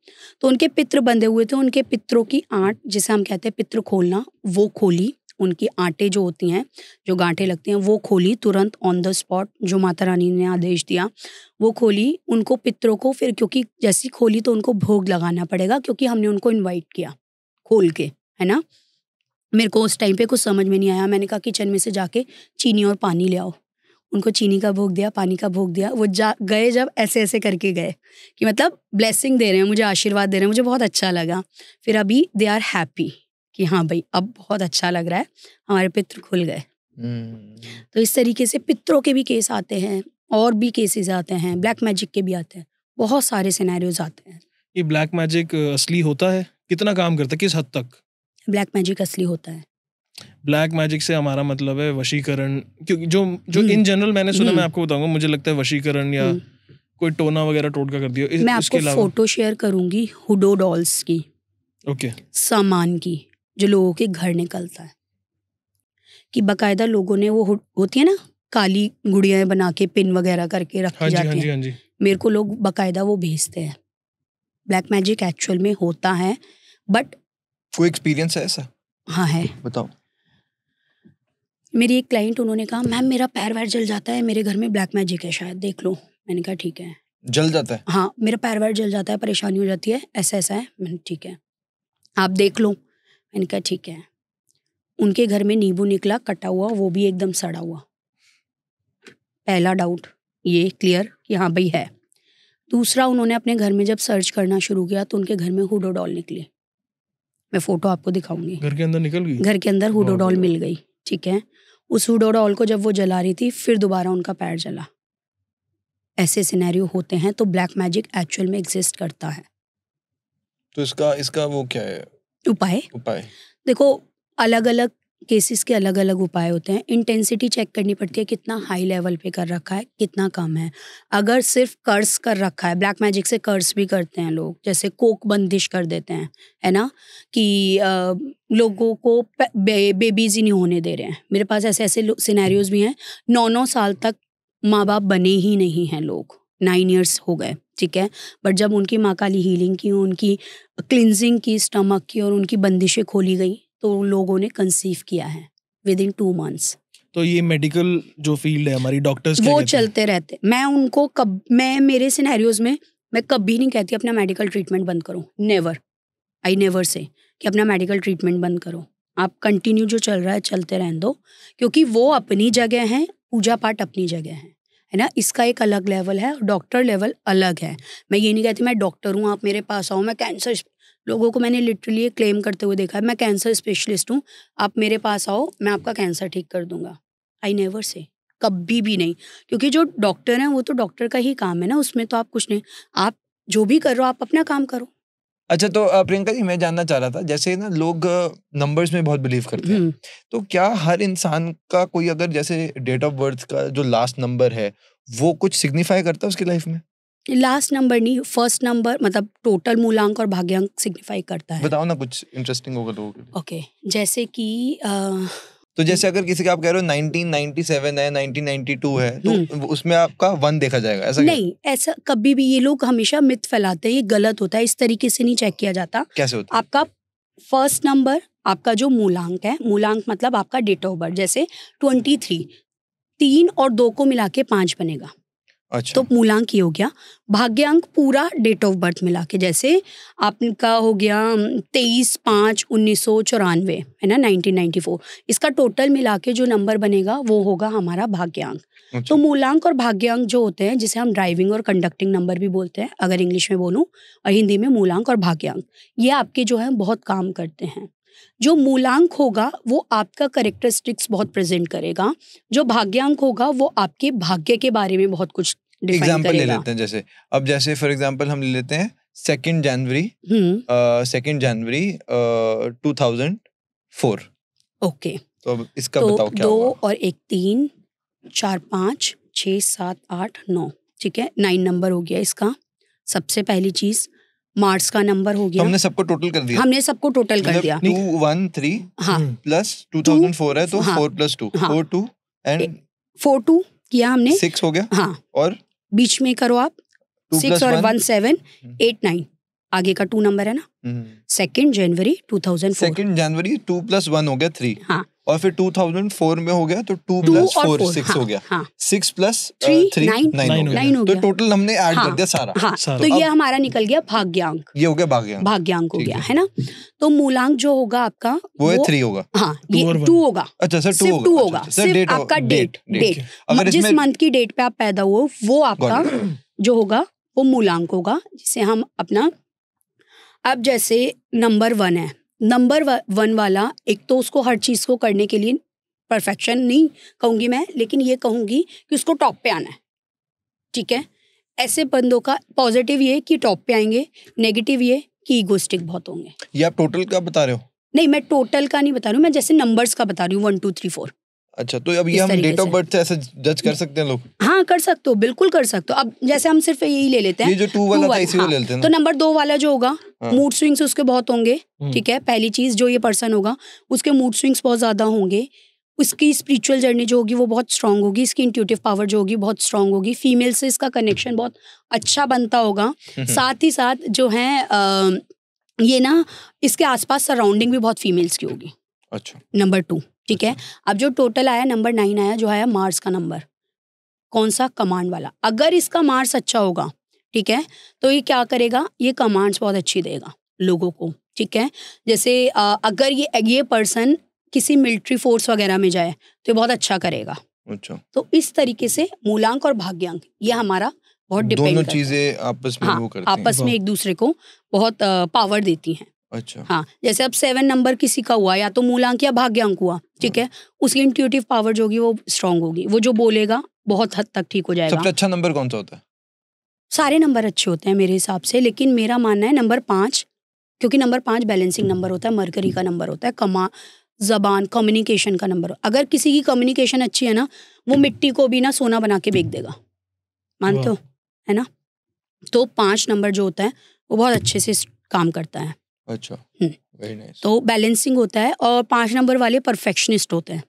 तो उनके पित्र बंधे हुए थे उनके पित्रों की आंट जिसे हम कहते हैं पित्र खोलना वो खोली उनकी आटे जो होती हैं जो गांठे लगती हैं वो खोली तुरंत ऑन द स्पॉट जो माता रानी ने आदेश दिया वो खोली उनको पितरों को फिर क्योंकि जैसी खोली तो उनको भोग लगाना पड़ेगा क्योंकि हमने उनको इनवाइट किया खोल के है ना मेरे को उस टाइम पे कुछ समझ में नहीं आया मैंने कहा किचन में से जाके चीनी और पानी ले आओ उनको चीनी का भोग दिया पानी का भोग दिया वो जा गए जब ऐसे ऐसे करके गए कि मतलब ब्लेसिंग दे रहे हैं मुझे आशीर्वाद दे रहे हैं मुझे बहुत अच्छा लगा फिर अभी दे आर हैप्पी कि हाँ भाई अब बहुत अच्छा लग रहा है हमारे पित्र खुल गए hmm. तो इस तरीके से पित्रों के भी केस आते हैं और भी केसेस आते हैं ब्लैक मैजिक के भी आते हैं बहुत सारे सिनेरियोज आते हैं ये ब्लैक मैजिक असली होता है कितना काम करता है किस हद तक ब्लैक मैजिक असली होता है ब्लैक मैजिक से हमारा मतलब है वशीकरण क्योंकि जो जो इन hmm. जनरल मैंने सुना hmm. मैं आपको बताऊंगा मुझे लगता है वशीकरण या hmm. कोई टोना वगैरह टोटका कर दियो इस, मैं आपको फोटो शेयर करूंगी हुडो डॉल्स की ओके सामान की जो लोगों के घर निकलता है कि बाकायदा लोगों ने वो होती है ना काली गुड़िया बना के पिन वगैरह करके रख हाँ जाती हाँ हैं हाँ मेरे को लोग बाकायदा वो भेजते हैं ब्लैक मैजिक एक्चुअल में होता है बट कोई एक्सपीरियंस है ऐसा हाँ है बताओ मेरी एक क्लाइंट उन्होंने कहा मैम मेरा पैर वैर जल जाता है मेरे घर में ब्लैक मैजिक है शायद देख लो मैंने कहा ठीक है जल जाता है हाँ मेरा पैर वैर जल जाता है परेशानी हो जाती है ऐसा ऐसा है मैंने ठीक है आप देख लो मैंने कहा ठीक है उनके घर में नींबू निकला कटा हुआ वो भी एकदम सड़ा हुआ पहला डाउट ये क्लियर कि हाँ भाई है दूसरा उन्होंने अपने घर में जब सर्च करना शुरू किया तो उनके घर में हुडो डॉल निकले मैं फोटो आपको दिखाऊंगी घर के अंदर निकल गई घर के अंदर हुडो डॉल मिल गई ठीक है उस ऑल को जब वो जला रही थी फिर दोबारा उनका पैर जला ऐसे सिनेरियो होते हैं तो ब्लैक मैजिक एक्चुअल में एग्जिस्ट करता है तो इसका इसका वो क्या है उपाय उपाय देखो अलग अलग केसेस के अलग अलग उपाय होते हैं इंटेंसिटी चेक करनी पड़ती है कितना हाई लेवल पे कर रखा है कितना कम है अगर सिर्फ कर्स कर रखा है ब्लैक मैजिक से कर्स भी करते हैं लोग जैसे कोक बंदिश कर देते हैं है ना कि आ, लोगों को बे, बेबीज ही नहीं होने दे रहे हैं मेरे पास ऐसे ऐसे सिनेरियोज भी हैं नौ नौ साल तक माँ बाप बने ही नहीं हैं लोग नाइन ईयर्स हो गए ठीक है बट जब उनकी माँ काली हीलिंग की उनकी क्लिनजिंग की स्टमक की और उनकी बंदिशें खोली गई तो लोगों ने कंसीव किया है विद इन टू मंथ्स तो ये मेडिकल जो फील्ड है हमारी डॉक्टर्स वो चलते रहते मैं उनको कब मैं मेरे सिनेरियोज में मैं कभी नहीं कहती अपना मेडिकल ट्रीटमेंट बंद करो नेवर आई नेवर से कि अपना मेडिकल ट्रीटमेंट बंद करो आप कंटिन्यू जो चल रहा है चलते रहने दो क्योंकि वो अपनी जगह है पूजा पाठ अपनी जगह है है ना इसका एक अलग लेवल है डॉक्टर लेवल अलग है मैं ये नहीं कहती मैं डॉक्टर हूँ आप मेरे पास आओ मैं कैंसर लोगों को मैंने लिटरली क्लेम करते हुए देखा है मैं कैंसर स्पेशलिस्ट हूँ आप मेरे पास आओ मैं आपका कैंसर ठीक कर दूंगा आई नेवर से कभी भी नहीं क्योंकि जो डॉक्टर हैं वो तो डॉक्टर का ही काम है ना उसमें तो आप कुछ नहीं आप जो भी कर रहे हो आप अपना काम करो अच्छा तो प्रियंका जी मैं जानना चाह रहा था जैसे ना लोग नंबर्स में बहुत बिलीव करते हैं हम्म। तो क्या हर इंसान का कोई अगर जैसे डेट ऑफ बर्थ का जो लास्ट नंबर है वो कुछ सिग्निफाई करता है उसकी लाइफ में लास्ट नंबर नहीं फर्स्ट नंबर मतलब टोटल मूलांक और भाग्यांक सिग्निफाई करता है बताओ ना कुछ इंटरेस्टिंग होगा लोगों के ओके okay, जैसे कि तो जैसे अगर किसी का आप कह रहे हो 1997 है 1992 है तो हम्म। उसमें आपका वन देखा जाएगा ऐसा नहीं क्या? ऐसा कभी भी ये लोग हमेशा मिथ फैलाते हैं ये गलत होता है इस तरीके से नहीं चेक किया जाता कैसे होता आपका फर्स्ट नंबर आपका जो मूलांक है मूलांक मतलब आपका डेट ऑफ बर्थ जैसे ट्वेंटी थ्री तीन और दो को मिला के पाँच बनेगा अच्छा। तो मूलांक ये हो गया भाग्यांक पूरा डेट ऑफ बर्थ मिला के जैसे आपका हो गया तेईस पाँच उन्नीस सौ चौरानवे है ना नाइनटीन फोर इसका टोटल मिला के जो नंबर बनेगा वो होगा हमारा भाग्यांक अच्छा। तो मूलांक और भाग्यांक जो होते हैं जिसे हम ड्राइविंग और कंडक्टिंग नंबर भी बोलते हैं अगर इंग्लिश में बोलूँ और हिंदी में मूलांक और भाग्यांक ये आपके जो है बहुत काम करते हैं जो मूलांक होगा वो आपका करेक्टरिस्टिक्स बहुत प्रेजेंट करेगा जो भाग्यांक होगा वो आपके भाग्य के बारे में बहुत कुछ एग्जाम्पल ले लेते हैं जैसे अब जैसे फॉर एग्जाम्पल हम ले लेते हैं सेकेंड जनवरी सेकेंड जनवरी टू थाउजेंड फोर ओके तो इसका तो बताओ क्या दो हुआ? और एक तीन चार पाँच छ सात आठ नौ ठीक है नाइन नंबर हो गया इसका सबसे पहली चीज मार्स का नंबर हो गया तो हमने सबको टोटल कर दिया हमने सबको टोटल कर मतलब दिया टू वन थ्री हाँ प्लस टू थाउजेंड फोर है तो four plus two four two and four two किया हमने सिक्स हो गया हाँ और बीच में करो आप सिक्स और वन सेवन एट नाइन आगे का टू नंबर है ना सेकेंड जनवरी टू थाउजेंड सेकेंड जनवरी टू प्लस वन हो गया थ्री हाँ और फिर 2004 में हो गया तो टू प्लस फोर सिक्स हो गया सिक्स प्लस थ्री नाइन हो गया तो टोटल हमने ऐड हाँ, कर दिया सारा हाँ, तो, तो ये हमारा निकल गया भाग्यांक ये हो गया भाग्यांक भाग्यांक हो गया है ना तो मूलांक जो होगा आपका वो है थ्री होगा हाँ ये टू होगा अच्छा सर टू टू होगा डेट अच्छा, अच्छा। आपका डेट डेट अगर जिस मंथ की डेट पे आप पैदा हुए वो आपका जो होगा वो मूलांक होगा जिसे हम अपना अब जैसे नंबर वन है नंबर वन वाला एक तो उसको हर चीज़ को करने के लिए परफेक्शन नहीं कहूँगी मैं लेकिन ये कहूँगी कि उसको टॉप पे आना है ठीक है ऐसे बंदों का पॉजिटिव ये कि टॉप पे आएंगे नेगेटिव ये कि ईगोस्टिक बहुत होंगे ये आप टोटल का बता रहे हो नहीं मैं टोटल का नहीं बता रही हूँ मैं जैसे नंबर्स का बता रही हूँ वन टू थ्री फोर अच्छा तो अब ये हम डेट ऑफ बर्थ से ऐसे जज कर सकते हैं लोग हाँ कर सकते हो बिल्कुल कर सकते हो अब जैसे हम सिर्फ यही ले लेते हैं ये जो टू वाला था इसी हाँ, ले लेते हैं तो नंबर दो वाला जो होगा मूड हाँ। स्विंग्स उसके बहुत होंगे हम्म। ठीक है पहली चीज जो ये पर्सन होगा उसके मूड स्विंग्स बहुत ज्यादा होंगे उसकी स्पिरिचुअल जर्नी जो होगी वो बहुत स्ट्रांग होगी इसकी इंट्यूटिव पावर जो होगी बहुत स्ट्रांग होगी फीमेल से इसका कनेक्शन बहुत अच्छा बनता होगा हम्म। साथ ही साथ जो है ये ना इसके आसपास सराउंडिंग भी बहुत फीमेल्स की होगी अच्छा नंबर टू ठीक है अच्छा। अब जो टोटल आया नंबर नाइन आया जो आया मार्स का नंबर कौन सा कमांड वाला अगर इसका मार्स अच्छा होगा ठीक है तो ये क्या करेगा ये कमांड्स बहुत अच्छी देगा लोगों को ठीक है जैसे आ, अगर ये ये पर्सन किसी मिलिट्री फोर्स वगैरह में जाए तो ये बहुत अच्छा करेगा अच्छा तो इस तरीके से मूलांक और भाग्यांक ये हमारा बहुत डिपेंड दोनों चीजें आपस में हाँ, वो आपस में एक दूसरे को बहुत पावर देती हैं अच्छा हाँ जैसे अब सेवन नंबर किसी का हुआ या तो मूलांक या भाग्यांक हुआ ठीक हाँ। है उसकी इंट्यूटिव पावर जो होगी वो स्ट्रांग होगी वो जो बोलेगा बहुत हद तक ठीक हो जाएगा सबसे अच्छा नंबर कौन सा होता है सारे नंबर अच्छे होते हैं मेरे हिसाब से लेकिन मेरा मानना है नंबर पाँच क्योंकि नंबर पाँच बैलेंसिंग नंबर होता है मरकरी का नंबर होता है कमा जबान कम्युनिकेशन का नंबर अगर किसी की कम्युनिकेशन अच्छी है ना वो मिट्टी को भी ना सोना बना के बेच देगा मानते हो है ना तो पाँच नंबर जो होता है वो बहुत अच्छे से काम करता है अच्छा वेरी हम्म। Nice nice. तो बैलेंसिंग होता है और पांच नंबर वाले परफेक्शनिस्ट होते हैं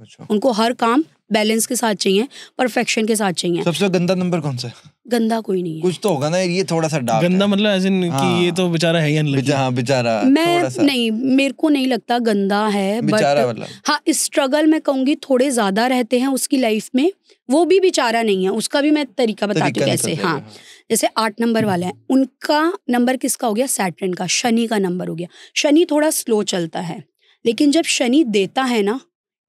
अच्छा उनको हर काम बैलेंस के साथ चाहिए परफेक्शन के साथ चाहिए सबसे गंदा नंबर कौन सा है गंदा कोई नहीं है कुछ तो होगा ना ये थोड़ा सा डार्क गंदा मतलब एज इन कि हाँ। ये तो बेचारा है ही बिचा, हाँ बेचारा मैं नहीं मेरे को नहीं लगता गंदा है बट हाँ स्ट्रगल मैं कहूंगी थोड़े ज्यादा रहते हैं उसकी लाइफ में वो भी बेचारा नहीं है उसका भी मैं तरीका बताती हूँ कैसे हाँ, हाँ। जैसे आठ नंबर वाले हैं उनका नंबर किसका हो गया सैटर्न का शनि का नंबर हो गया शनि थोड़ा स्लो चलता है लेकिन जब शनि देता है ना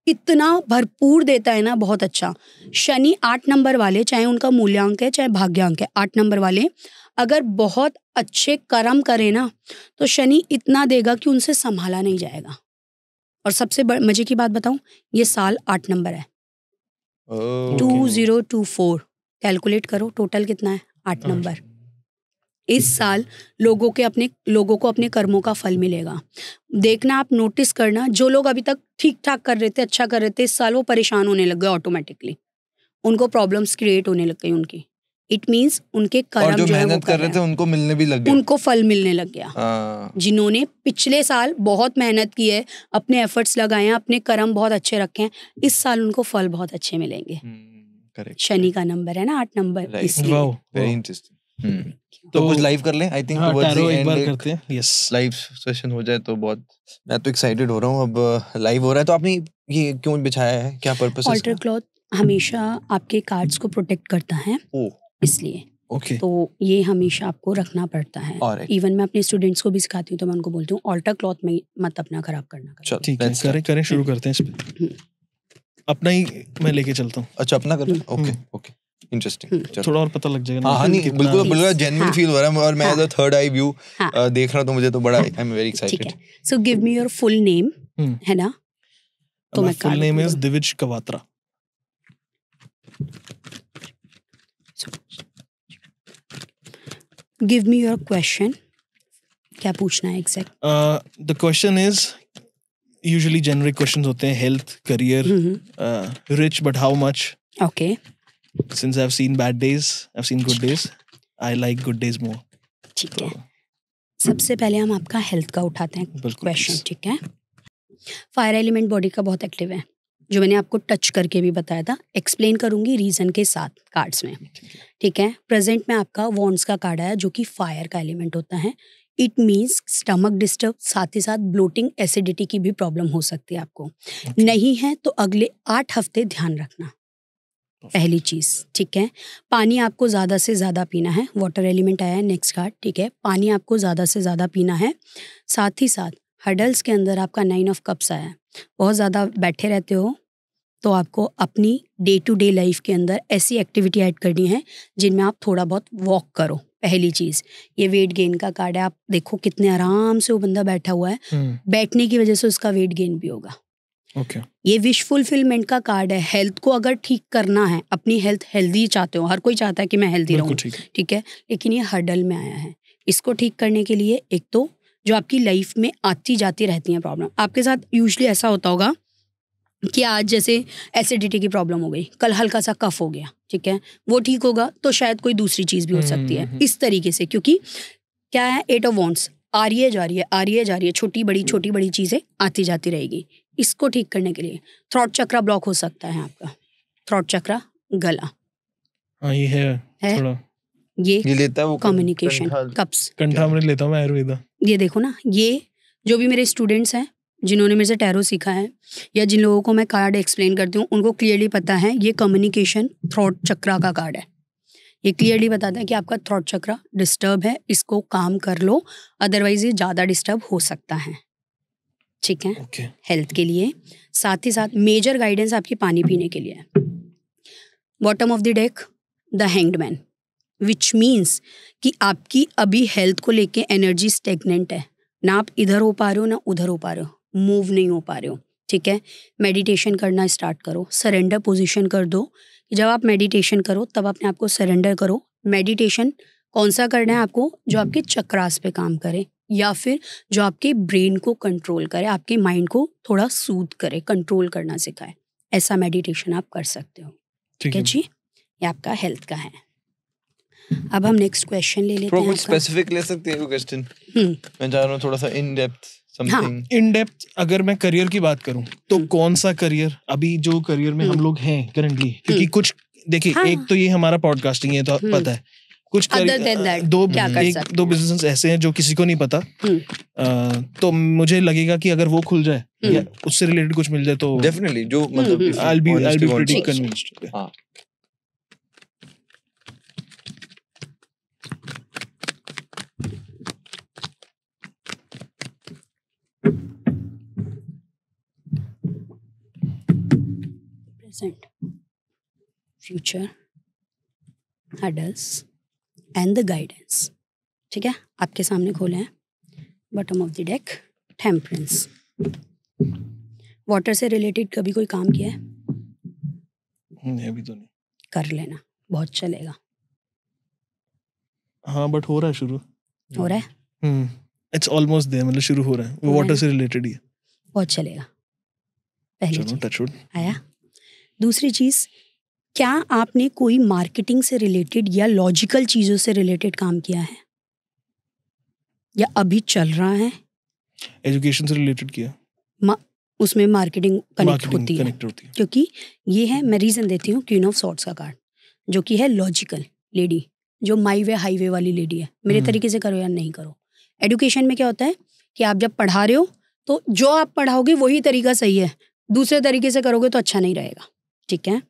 इतना भरपूर देता है ना बहुत अच्छा शनि आठ नंबर वाले चाहे उनका मूल्यांक है चाहे भाग्यांक है आठ नंबर वाले अगर बहुत अच्छे कर्म करें ना तो शनि इतना देगा कि उनसे संभाला नहीं जाएगा और सबसे मजे की बात बताऊं ये साल आठ नंबर है two zero two four calculate करो टोटल कितना है आठ नंबर इस साल लोगों के अपने लोगों को अपने कर्मों का फल मिलेगा देखना आप नोटिस करना जो लोग अभी तक ठीक ठाक कर रहे थे अच्छा कर रहे थे इस साल वो परेशान होने लग गए ऑटोमेटिकली उनको प्रॉब्लम्स क्रिएट होने लग गई उनकी इट मीन्स उनके कर्म जो, जो मेहनत कर रहे थे उनको मिलने भी लग गया उनको फल मिलने लग गया हाँ। जिन्होंने पिछले साल बहुत मेहनत की है अपने एफर्ट्स लगाए हैं अपने कर्म बहुत अच्छे रखे हैं इस साल उनको फल बहुत अच्छे मिलेंगे हम्म। करेक्ट शनि का नंबर है ना आठ number very interesting hmm. hmm. तो oh. कुछ लाइव कर लें आई थिंक हाँ, एक बार करते हैं यस लाइव सेशन हो जाए तो बहुत मैं तो एक्साइटेड हो रहा हूं अब लाइव uh, हो रहा है तो आपने ये क्यों बिछाया है क्या पर्पस है ऑल्टर क्लॉथ हमेशा आपके कार्ड्स को प्रोटेक्ट करता है ओ oh. इसलिए ओके तो ये हमेशा आपको रखना पड़ता है इवन मैं अपने स्टूडेंट्स को भी सिखाती हूं तो मैं उनको बोलती हूं ऑल्टर क्लॉथ में मत अपना खराब करना चलो ठीक है करें करें शुरू करते हैं इस पे hmm. अपना ही मैं लेके चलता हूँ अच्छा अपना कर ओके ओके इंटरेस्टिंग थोड़ा और पता लग जाएगा हाँ, हाँ नहीं बिल्कुल बिल्कुल जेन्युइन फील हाँ। हो रहा है और मैं as a third eye view देख रहा हूँ तो मुझे तो बड़ा I am very excited so give me your full name है ना तो मैं full name is Divij Kawatra give me your question क्या पूछना है exact the question is usually generic questions होते हैं health career rich but how much okay since I have seen bad days I have seen good days I like good days more ठीक है सबसे पहले हम आपका हेल्थ का उठाते हैं क्वेश्चन ठीक है फायर एलिमेंट बॉडी का बहुत एक्टिव है जो मैंने आपको टच करके भी बताया था एक्सप्लेन करूंगी रीजन के साथ कार्ड्स में ठीक है प्रेजेंट में आपका वॉन्ट्स का कार्ड आया जो कि फायर का एलिमेंट होता है इट मीन्स स्टमक डिस्टर्ब साथ ही साथ ब्लोटिंग एसिडिटी की भी प्रॉब्लम हो सकती है आपको okay. नहीं है तो अगले आठ हफ्ते ध्यान रखना पहली चीज़ ठीक है पानी आपको ज़्यादा से ज़्यादा पीना है वाटर एलिमेंट आया है नेक्स्ट कार्ड ठीक है पानी आपको ज़्यादा से ज़्यादा पीना है साथ ही साथ हडल्स के अंदर आपका नाइन ऑफ कप्स आया है बहुत ज़्यादा बैठे रहते हो तो आपको अपनी डे टू डे लाइफ के अंदर ऐसी एक्टिविटी ऐड करनी है जिनमें आप थोड़ा बहुत वॉक करो पहली चीज ये वेट गेन का कार्ड है आप देखो कितने आराम से वो बंदा बैठा हुआ है हम्म। बैठने की वजह से उसका वेट गेन भी होगा okay. ये विश फुलफिलमेंट का कार्ड है हेल्थ को अगर ठीक करना है अपनी हेल्थ हेल्दी चाहते हो हर कोई चाहता है कि मैं हेल्दी रहूँ ठीक है लेकिन ये हर्डल में आया है इसको ठीक करने के लिए एक तो जो आपकी लाइफ में आती जाती रहती हैं प्रॉब्लम आपके साथ यूजली ऐसा होता होगा कि आज जैसे एसिडिटी की प्रॉब्लम हो गई कल हल्का सा कफ हो गया ठीक है वो ठीक होगा तो शायद कोई दूसरी चीज़ भी हो सकती है हम्म। इस तरीके से क्योंकि क्या है एट ऑफ वॉन्ट्स आ रही है जा रही है आ रही है जा रही है छोटी बड़ी छोटी बड़ी चीज़ें आती जाती रहेगी इसको ठीक करने के लिए थ्रॉट चक्रा ब्लॉक हो सकता है आपका थ्रॉट चक्रा गला हाँ, ये है, है? ये, ये लेता है कम्युनिकेशन कप्स कंठा लेता हूँ आयुर्वेदा ये देखो ना ये जो भी मेरे स्टूडेंट्स हैं जिन्होंने मेरे से टैरो सीखा है या जिन लोगों को मैं कार्ड एक्सप्लेन करती हूँ उनको क्लियरली पता है ये कम्युनिकेशन थ्रॉट चक्रा का कार्ड है ये क्लियरली बताता है कि आपका थ्रॉट चक्रा डिस्टर्ब है इसको काम कर लो अदरवाइज ये ज़्यादा डिस्टर्ब हो सकता है ठीक है okay. हेल्थ के लिए साथ ही साथ मेजर गाइडेंस आपकी पानी पीने के लिए है bottom of the deck the hanged man which means कि आपकी अभी हेल्थ को लेके एनर्जी स्टेगनेंट है ना आप इधर हो पा रहे हो ना उधर हो पा रहे हो मूव नहीं हो पा रहे हो ठीक है मेडिटेशन करना स्टार्ट करो सरेंडर पोजीशन कर दो जब आप मेडिटेशन करो तब अपने आप को सरेंडर करो मेडिटेशन कौन सा करना है आपको जो आपके चक्रास पे काम करे या फिर जो आपके ब्रेन को कंट्रोल करे आपके माइंड को थोड़ा सूद करे कंट्रोल करना सिखाए ऐसा मेडिटेशन आप कर सकते हो ठीक है जी ये आपका हेल्थ का है अब हम नेक्स्ट क्वेश्चन ले लेते हैं स्पेसिफिक ले सकते हैं क्वेश्चन हम्म। मैं जा रहा हूँ थोड़ा सा इन डेप्थ समथिंग हाँ। अगर मैं करियर की बात करूं तो हम्म। कौन सा करियर अभी जो करियर में हम हम्म। लोग हैं करंटली हम्म। क्योंकि कुछ देखिए हाँ. एक तो ये हमारा पॉडकास्टिंग है तो पता है कुछ that, दो एक दो बिजनेस ऐसे हैं जो किसी को नहीं पता आ, तो मुझे लगेगा कि अगर वो खुल जाए या उससे रिलेटेड कुछ मिल जाए तो डेफिनेटली जो मतलब I B I B pretty convinced present, future, adults, and the guidance ठीक है आपके सामने खोले हैं bottom of the deck temperance water से रिलेटेड कभी कोई काम किया है नहीं अभी तो नहीं कर लेना बहुत चलेगा हाँ बट हो रहा है शुरू हो रहा है हम्म इट्स ऑलमोस्ट देयर मतलब शुरू हो रहा है वो वाटर से रिलेटेड ही है बहुत चलेगा पहले चलो टच वुड आया दूसरी चीज़ क्या आपने कोई मार्केटिंग से रिलेटेड या लॉजिकल चीज़ों से रिलेटेड काम किया है या अभी चल रहा है एजुकेशन से रिलेटेड किया मा, उसमें मार्केटिंग कनेक्ट होती, होती है क्योंकि ये है मैं रीज़न देती हूँ क्वीन ऑफ सॉर्ट्स का कार्ड जो कि है लॉजिकल लेडी जो माई वे हाईवे वाली लेडी है मेरे हम्म। तरीके से करो या नहीं करो एडुकेशन में क्या होता है कि आप जब पढ़ा रहे हो तो जो आप पढ़ाओगे वही तरीका सही है दूसरे तरीके से करोगे तो अच्छा नहीं रहेगा ठीक है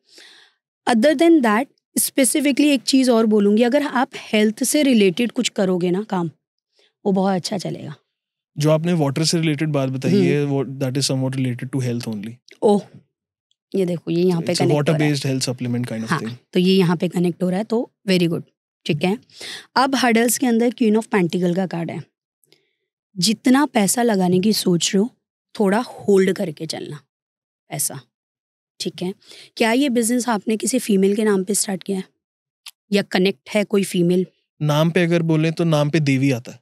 अदर देन दैट स्पेसिफिकली एक चीज़ और बोलूँगी अगर आप हेल्थ से रिलेटेड कुछ करोगे ना काम वो बहुत अच्छा चलेगा जो आपने वाटर से रिलेटेड बात बताई हम्म। है वो that is somewhat related to health only oh ये देखो ये यहाँ पे connect water based health supplement kind of thing तो ये यहाँ पे कनेक्ट हो रहा है तो वेरी गुड ठीक है अब हडल्स के अंदर क्वीन ऑफ पेंटिकल का कार्ड है जितना पैसा लगाने की सोच रहे हो थोड़ा होल्ड करके चलना पैसा ठीक है क्या ये बिजनेस आपने किसी फीमेल के नाम पे स्टार्ट किया है या कनेक्ट है कोई फीमेल नाम पे अगर बोले तो नाम पे देवी आता है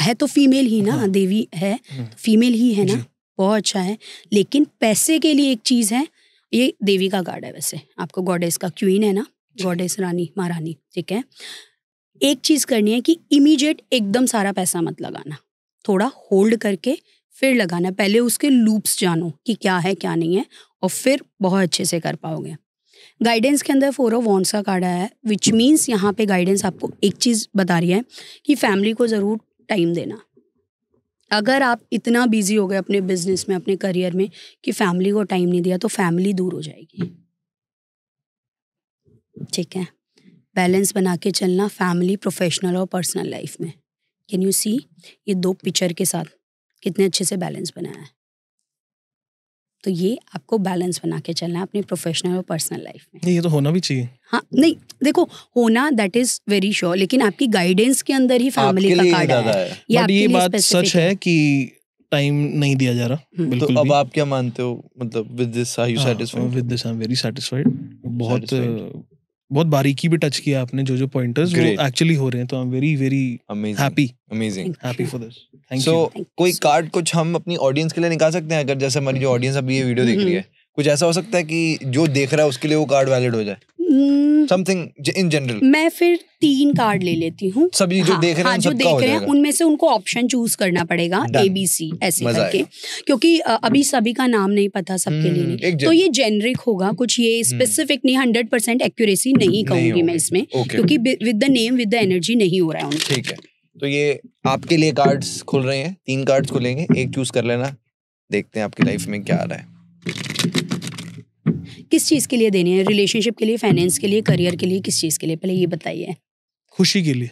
है तो फीमेल ही ना हाँ। देवी है फीमेल हम्म। ही है ना बहुत अच्छा है लेकिन पैसे के लिए एक चीज है ये देवी का गार्ड है वैसे आपको गॉडेस का क्वीन है ना गॉडेस रानी महारानी ठीक है एक चीज करनी है कि इमीडिएट एकदम सारा पैसा मत लगाना थोड़ा होल्ड करके फिर लगाना पहले उसके लूप्स जानो कि क्या है क्या नहीं है और फिर बहुत अच्छे से कर पाओगे गाइडेंस के अंदर फोर ऑफ वॉन्ट्स का कार्ड आया है विच मीन्स यहाँ पे गाइडेंस आपको एक चीज़ बता रही है कि फैमिली को ज़रूर टाइम देना अगर आप इतना बिजी हो गए अपने बिजनेस में अपने करियर में कि फैमिली को टाइम नहीं दिया तो फैमिली दूर हो जाएगी ठीक है बैलेंस बना के चलना फैमिली प्रोफेशनल और पर्सनल लाइफ में कैन यू सी ये दो पिक्चर के साथ कितने अच्छे से बैलेंस बनाया है तो ये आपको बैलेंस बना के चलना है अपनी प्रोफेशनल और पर्सनल लाइफ में नहीं ये तो होना भी चाहिए हाँ नहीं देखो होना दैट इज वेरी श्योर लेकिन आपकी गाइडेंस के अंदर ही फैमिली का कार्ड है, है। ये, आपके ये बात सच है कि टाइम नहीं दिया जा रहा हम्म। बिल्कुल तो अब आप क्या मानते हो मतलब with this are you satisfied with this I am very satisfied बहुत बहुत बारीकी भी टच किया आपने जो जो पॉइंटर्स वो एक्चुअली हो रहे हैं तो I am very very happy amazing happy for this thank you कोई कार्ड कुछ हम अपनी ऑडियंस के लिए निकाल सकते हैं अगर जैसे हमारी जो ऑडियंस अभी ये वीडियो देख रही mm-hmm. है कुछ ऐसा हो सकता है कि जो देख रहा है उसके लिए वो कार्ड वैलिड हो जाए समथिंग इन जनरल मैं फिर तीन कार्ड ले लेती हूँ सभी जो हाँ, देख रहे हैं हाँ, जो देख रहे हैं उनमें से उनको ऑप्शन चूज करना पड़ेगा ए बी सी ऐसे करके क्योंकि अभी hmm. सभी का नाम नहीं पता सबके लिए hmm, तो ये जेनरिक होगा कुछ ये स्पेसिफिक hmm. नहीं हंड्रेड परसेंट एक्यूरेसी नहीं कहूंगी मैं इसमें क्योंकि with the name with the energy नहीं हो रहा है ठीक है तो ये आपके लिए कार्ड्स खुल रहे हैं तीन कार्ड्स खुलेंगे एक चूज कर लेना देखते हैं आपकी लाइफ में क्या आ रहा है किस चीज़ के लिए देनी है रिलेशनशिप के लिए फाइनेंस के लिए करियर के लिए किस चीज़ के लिए पहले ये बताइए खुशी के लिए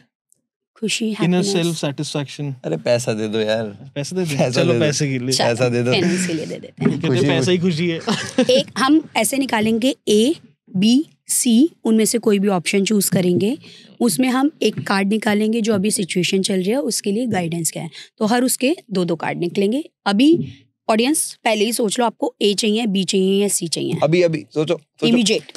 खुशी इनर सेल्फ सेटिस्फेक्शन अरे पैसा दे दो यार पैसा दे दो पैसा चलो दे पैसे के लिए पैसा दे दो फाइनेंस के लिए दे देते हैं खुशी पैसा ही खुशी है एक हम ऐसे निकालेंगे ए बी सी उनमें से कोई भी ऑप्शन चूज करेंगे उसमें हम एक कार्ड निकालेंगे जो अभी सिचुएशन चल रही है उसके लिए गाइडेंस क्या है तो हर उसके दो दो कार्ड निकलेंगे अभी ऑडियंस पहले ही सोच लो आपको ए चाहिए बी चाहिए या सी चाहिए अभी अभी सोचो, सोचो। इमीडिएट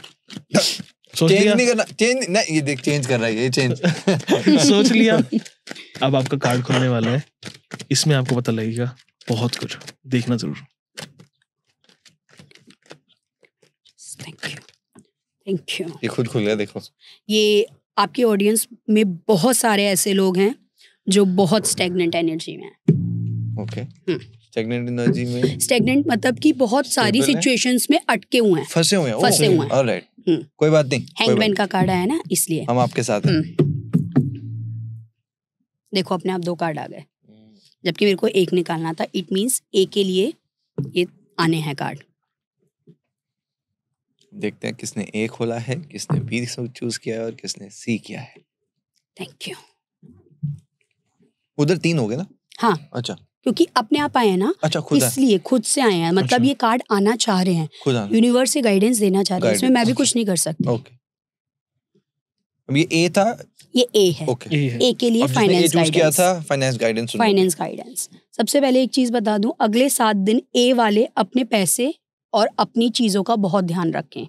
चेंज नहीं करना चेंज नहीं ये देख चेंज कर रहा है ये चेंज सोच लिया अब आपका कार्ड खुलने वाला है इसमें आपको पता लगेगा बहुत कुछ देखना जरूर थैंक यू थैंक यू ये खुद खुल गया देखो ये आपके ऑडियंस में बहुत सारे ऐसे लोग हैं जो बहुत स्टेगनेंट एनर्जी में हैं ओके okay. हम्म। स्टेगनेंट एनर्जी में स्टेगनेंट मतलब कि बहुत सारी सिचुएशंस में अटके हुए हैं फंसे हुए हैं फंसे हुए हैं ऑलराइट हम्म। कोई बात नहीं हैंगमैन का कार्ड आया ना इसलिए हम आपके साथ हैं हम्म। देखो अपने आप दो कार्ड आ गए जबकि मेरे को एक निकालना था इट मींस ए के लिए ये आने हैं कार्ड देखते हैं किसने ए खोला है किसने बी चूज किया है और किसने सी किया है थैंक यू उधर तीन हो गए ना हाँ अच्छा क्योंकि अपने आप आए हैं ना अच्छा, इसलिए खुद से आए हैं मतलब अच्छा। ये कार्ड आना चाह रहे हैं यूनिवर्स से गाइडेंस देना चाह रहे हैं इसमें मैं भी कुछ नहीं कर सकती ये ए था ये ए है ए, के लिए finance guidance finance guidance finance guidance सबसे पहले एक चीज बता दूं अगले सात दिन ए वाले अपने पैसे और अपनी चीजों का बहुत ध्यान रखें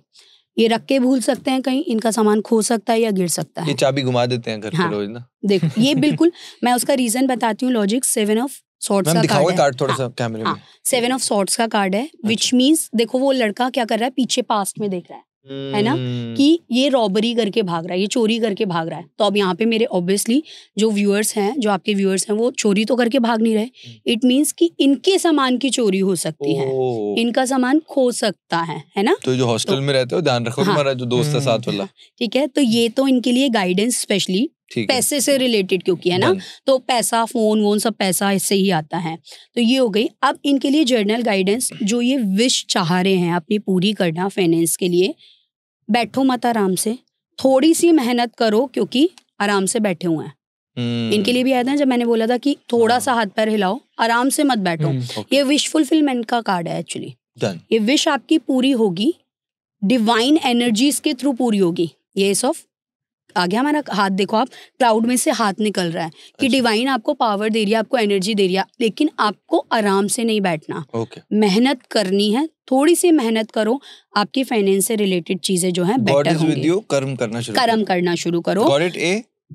ये रख के भूल सकते हैं कहीं इनका सामान खो सकता है या गिर सकता है ये चाबी घुमा देते हैं घर हाँ, रोज ना देखो ये बिल्कुल मैं उसका रीजन बताती हूँ लॉजिक सेवन ऑफ सॉर्ट्स का कार्ड है विच हाँ, हाँ, अच्छा। देखो वो लड़का क्या कर रहा है पीछे पास्ट में देख रहा है है ना हम्म। कि ये रॉबरी करके भाग रहा है ये चोरी करके भाग रहा है तो अब यहाँ पे मेरे ऑब्वियसली जो व्यूअर्स हैं जो आपके व्यूअर्स हैं वो चोरी तो करके भाग नहीं रहे इट हम्म। मीन्स कि इनके सामान की चोरी हो सकती है इनका सामान खो सकता है है ना तो जो हॉस्टल तो, में रहते हो ध्यान रखो हाँ, जो दोस्त है साथ वाला हाँ। ठीक है तो ये तो इनके लिए गाइडेंस स्पेशली पैसे से रिलेटेड क्योंकि है ना तो पैसा फोन वोन सब पैसा इससे ही आता है तो ये हो गई अब इनके लिए जर्नल गाइडेंस जो ये विश चाह रहे हैं अपनी पूरी करना फाइनेंस के लिए बैठो मत आराम से थोड़ी सी मेहनत करो क्योंकि आराम से बैठे हुए हैं हम्म। इनके लिए भी आया था जब मैंने बोला था कि थोड़ा हाँ। सा हाथ पैर हिलाओ आराम से मत बैठो हम्म, ये विश फुलफिलमेंट का कार्ड है एक्चुअली ये विश आपकी पूरी होगी डिवाइन एनर्जीज के थ्रू पूरी होगी ये ऑफ आ गया हमारा हाथ देखो आप क्लाउड में से हाथ निकल रहा है कि डिवाइन अच्छा। आपको पावर दे रही है आपको एनर्जी दे रही है लेकिन आपको आराम से नहीं बैठना मेहनत करनी है थोड़ी सी मेहनत करो आपकी फाइनेंस से रिलेटेड चीजें जो है बेटर होंगी कर्म करना शुरू कर्म करना शुरू करो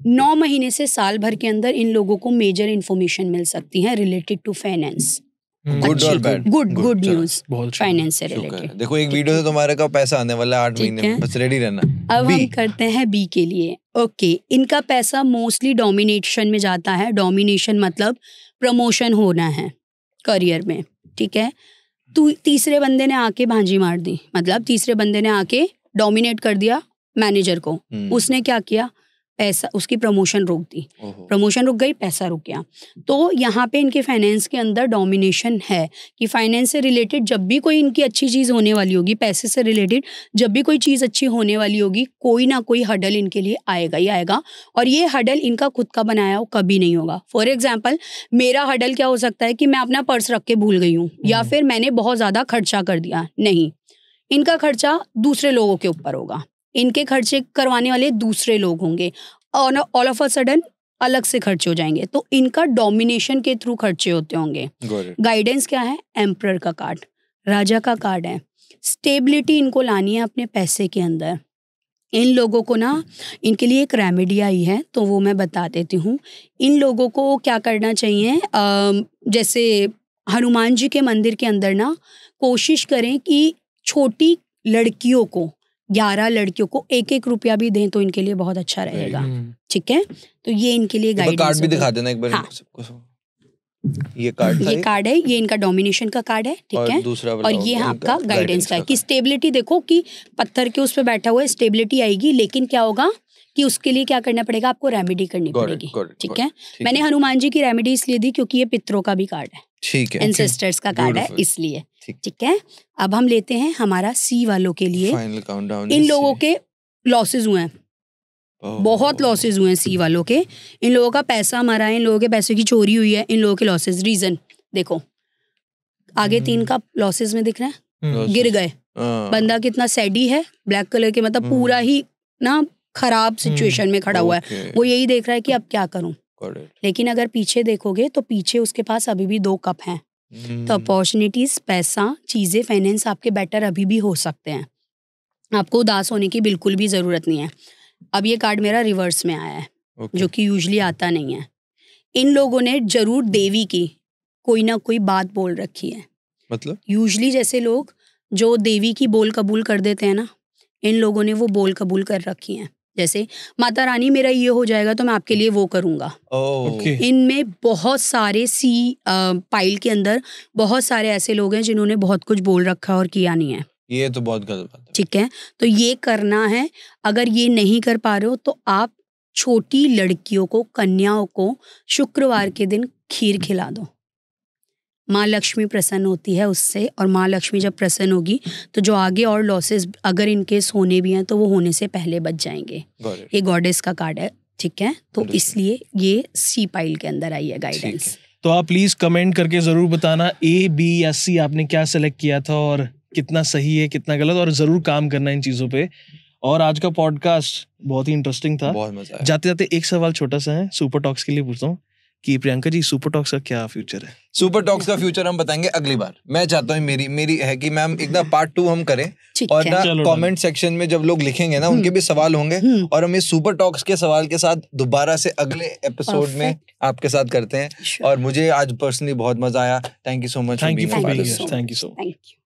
नौ महीने से साल भर के अंदर इन लोगों को मेजर इन्फॉर्मेशन मिल सकती है रिलेटेड टू फाइनेंस गुड और bad good good news finance से रिलेटेड देखो एक वीडियो तो से तुम्हारे का पैसा आने वाला है आठ महीने बस रेडी रहना अब हम करते हैं बी के लिए ओके इनका पैसा मोस्टली डोमिनेशन में जाता है डोमिनेशन मतलब प्रमोशन होना है करियर में ठीक है तू तीसरे बंदे ने आके भांजी मार दी मतलब तीसरे बंदे ने आके डोमिनेट कर दिया मैनेजर को हम्म। उसने क्या किया पैसा उसकी प्रमोशन रोक दी प्रमोशन रुक गई पैसा रुक गया तो यहाँ पे इनके फाइनेंस के अंदर डोमिनेशन है कि फाइनेंस से रिलेटेड जब भी कोई इनकी अच्छी चीज़ होने वाली होगी पैसे से रिलेटेड जब भी कोई चीज़ अच्छी होने वाली होगी कोई ना कोई हडल इनके लिए आएगा ही आएगा और ये हडल इनका खुद का बनाया हो कभी नहीं होगा फॉर एग्जाम्पल मेरा हडल क्या हो सकता है कि मैं अपना पर्स रख के भूल गई हूँ या हम्म। फिर मैंने बहुत ज़्यादा खर्चा कर दिया नहीं इनका खर्चा दूसरे लोगों के ऊपर होगा इनके खर्चे करवाने वाले दूसरे लोग होंगे और ऑल ऑफ अ सडन अलग से खर्चे हो जाएंगे तो इनका डोमिनेशन के थ्रू खर्चे होते होंगे गाइडेंस क्या है एम्प्रर का कार्ड राजा का कार्ड है स्टेबिलिटी इनको लानी है अपने पैसे के अंदर इन लोगों को ना इनके लिए एक रेमेडी आई है तो वो मैं बता देती हूँ इन लोगों को क्या करना चाहिए आ, जैसे हनुमान जी के मंदिर के अंदर ना कोशिश करें कि छोटी लड़कियों को ग्यारह लड़कियों को एक एक रुपया भी दें तो इनके लिए बहुत अच्छा रहेगा ठीक है तो ये इनके लिए गाइड कार्ड भी दिखा देना एक बार हाँ। ये कार्ड ये कार्ड है ये इनका डोमिनेशन का कार्ड है ठीक है दूसरा और ये है आपका गाइडेंस का है कि स्टेबिलिटी देखो कि पत्थर के उस पर बैठा हुआ है स्टेबिलिटी आएगी लेकिन क्या होगा कि उसके लिए क्या करना पड़ेगा आपको रेमेडी करनी पड़ेगी ठीक है मैंने हनुमान जी की रेमेडी इसलिए दी क्योंकि ये पित्रों का भी कार्ड है ठीक है एंसेस्टर्स का कार्ड है इसलिए ठीक है अब हम लेते हैं हमारा सी वालों के लिए इन लोगों के लॉसेज हुए हैं oh. बहुत लॉसेज हुए हैं सी वालों के इन लोगों का पैसा हमारा है इन लोगों के पैसे की चोरी हुई है इन लोगों के लॉसेज रीजन देखो आगे hmm. तीन का लॉसेज में दिख रहा है hmm. गिर गए ah. बंदा कितना सैडी है ब्लैक कलर के मतलब hmm. पूरा ही ना खराब सिचुएशन में खड़ा हुआ है वो यही देख रहा है कि अब क्या करूं लेकिन अगर पीछे देखोगे तो पीछे उसके पास अभी भी दो कप हैं तो अपॉर्चुनिटीज hmm. पैसा चीज़ें फाइनेंस आपके बेटर अभी भी हो सकते हैं आपको उदास होने की बिल्कुल भी ज़रूरत नहीं है अब ये कार्ड मेरा रिवर्स में आया है okay. जो कि यूजली आता नहीं है इन लोगों ने जरूर देवी की कोई ना कोई बात बोल रखी है मतलब यूजली जैसे लोग जो देवी की बोल कबूल कर देते हैं ना इन लोगों ने वो बोल कबूल कर रखी है जैसे माता रानी मेरा ये हो जाएगा तो मैं आपके लिए वो करूंगा oh. okay. इनमें बहुत सारे सी पाइल के अंदर बहुत सारे ऐसे लोग हैं जिन्होंने बहुत कुछ बोल रखा और किया नहीं है ये तो बहुत गलत बात है ठीक है तो ये करना है अगर ये नहीं कर पा रहे हो तो आप छोटी लड़कियों को कन्याओं को शुक्रवार के दिन खीर खिला दो माँ लक्ष्मी प्रसन्न होती है उससे और माँ लक्ष्मी जब प्रसन्न होगी तो जो आगे और लॉसेस अगर इनकेस होने भी हैं तो वो होने से पहले बच जाएंगे ये गॉडेस का कार्ड है ठीक है तो इसलिए ये सी पाइल के अंदर आई है गाइडेंस तो आप प्लीज कमेंट करके जरूर बताना ए बी या सी आपने क्या सेलेक्ट किया था और कितना सही है कितना गलत और जरूर काम करना इन चीजों पे और आज का पॉडकास्ट बहुत ही इंटरेस्टिंग था बहुत मजा जाते जाते एक सवाल छोटा सा है सुपर टॉक्स के लिए पूछता हूँ कि प्रियंका जी सुपर टॉक्स का क्या फ्यूचर है सुपर टॉक्स का फ्यूचर हम बताएंगे अगली बार मैं चाहता हूँ मेरी मेरी है कि मैम एक ना पार्ट टू हम करें और ना कमेंट सेक्शन में जब लोग लिखेंगे ना उनके हम्म। भी सवाल होंगे हम्म। और हम इस सुपर टॉक्स के सवाल के साथ दोबारा से अगले एपिसोड में आपके साथ करते हैं और मुझे आज पर्सनली बहुत मजा आया thank you so much thank you thank you so much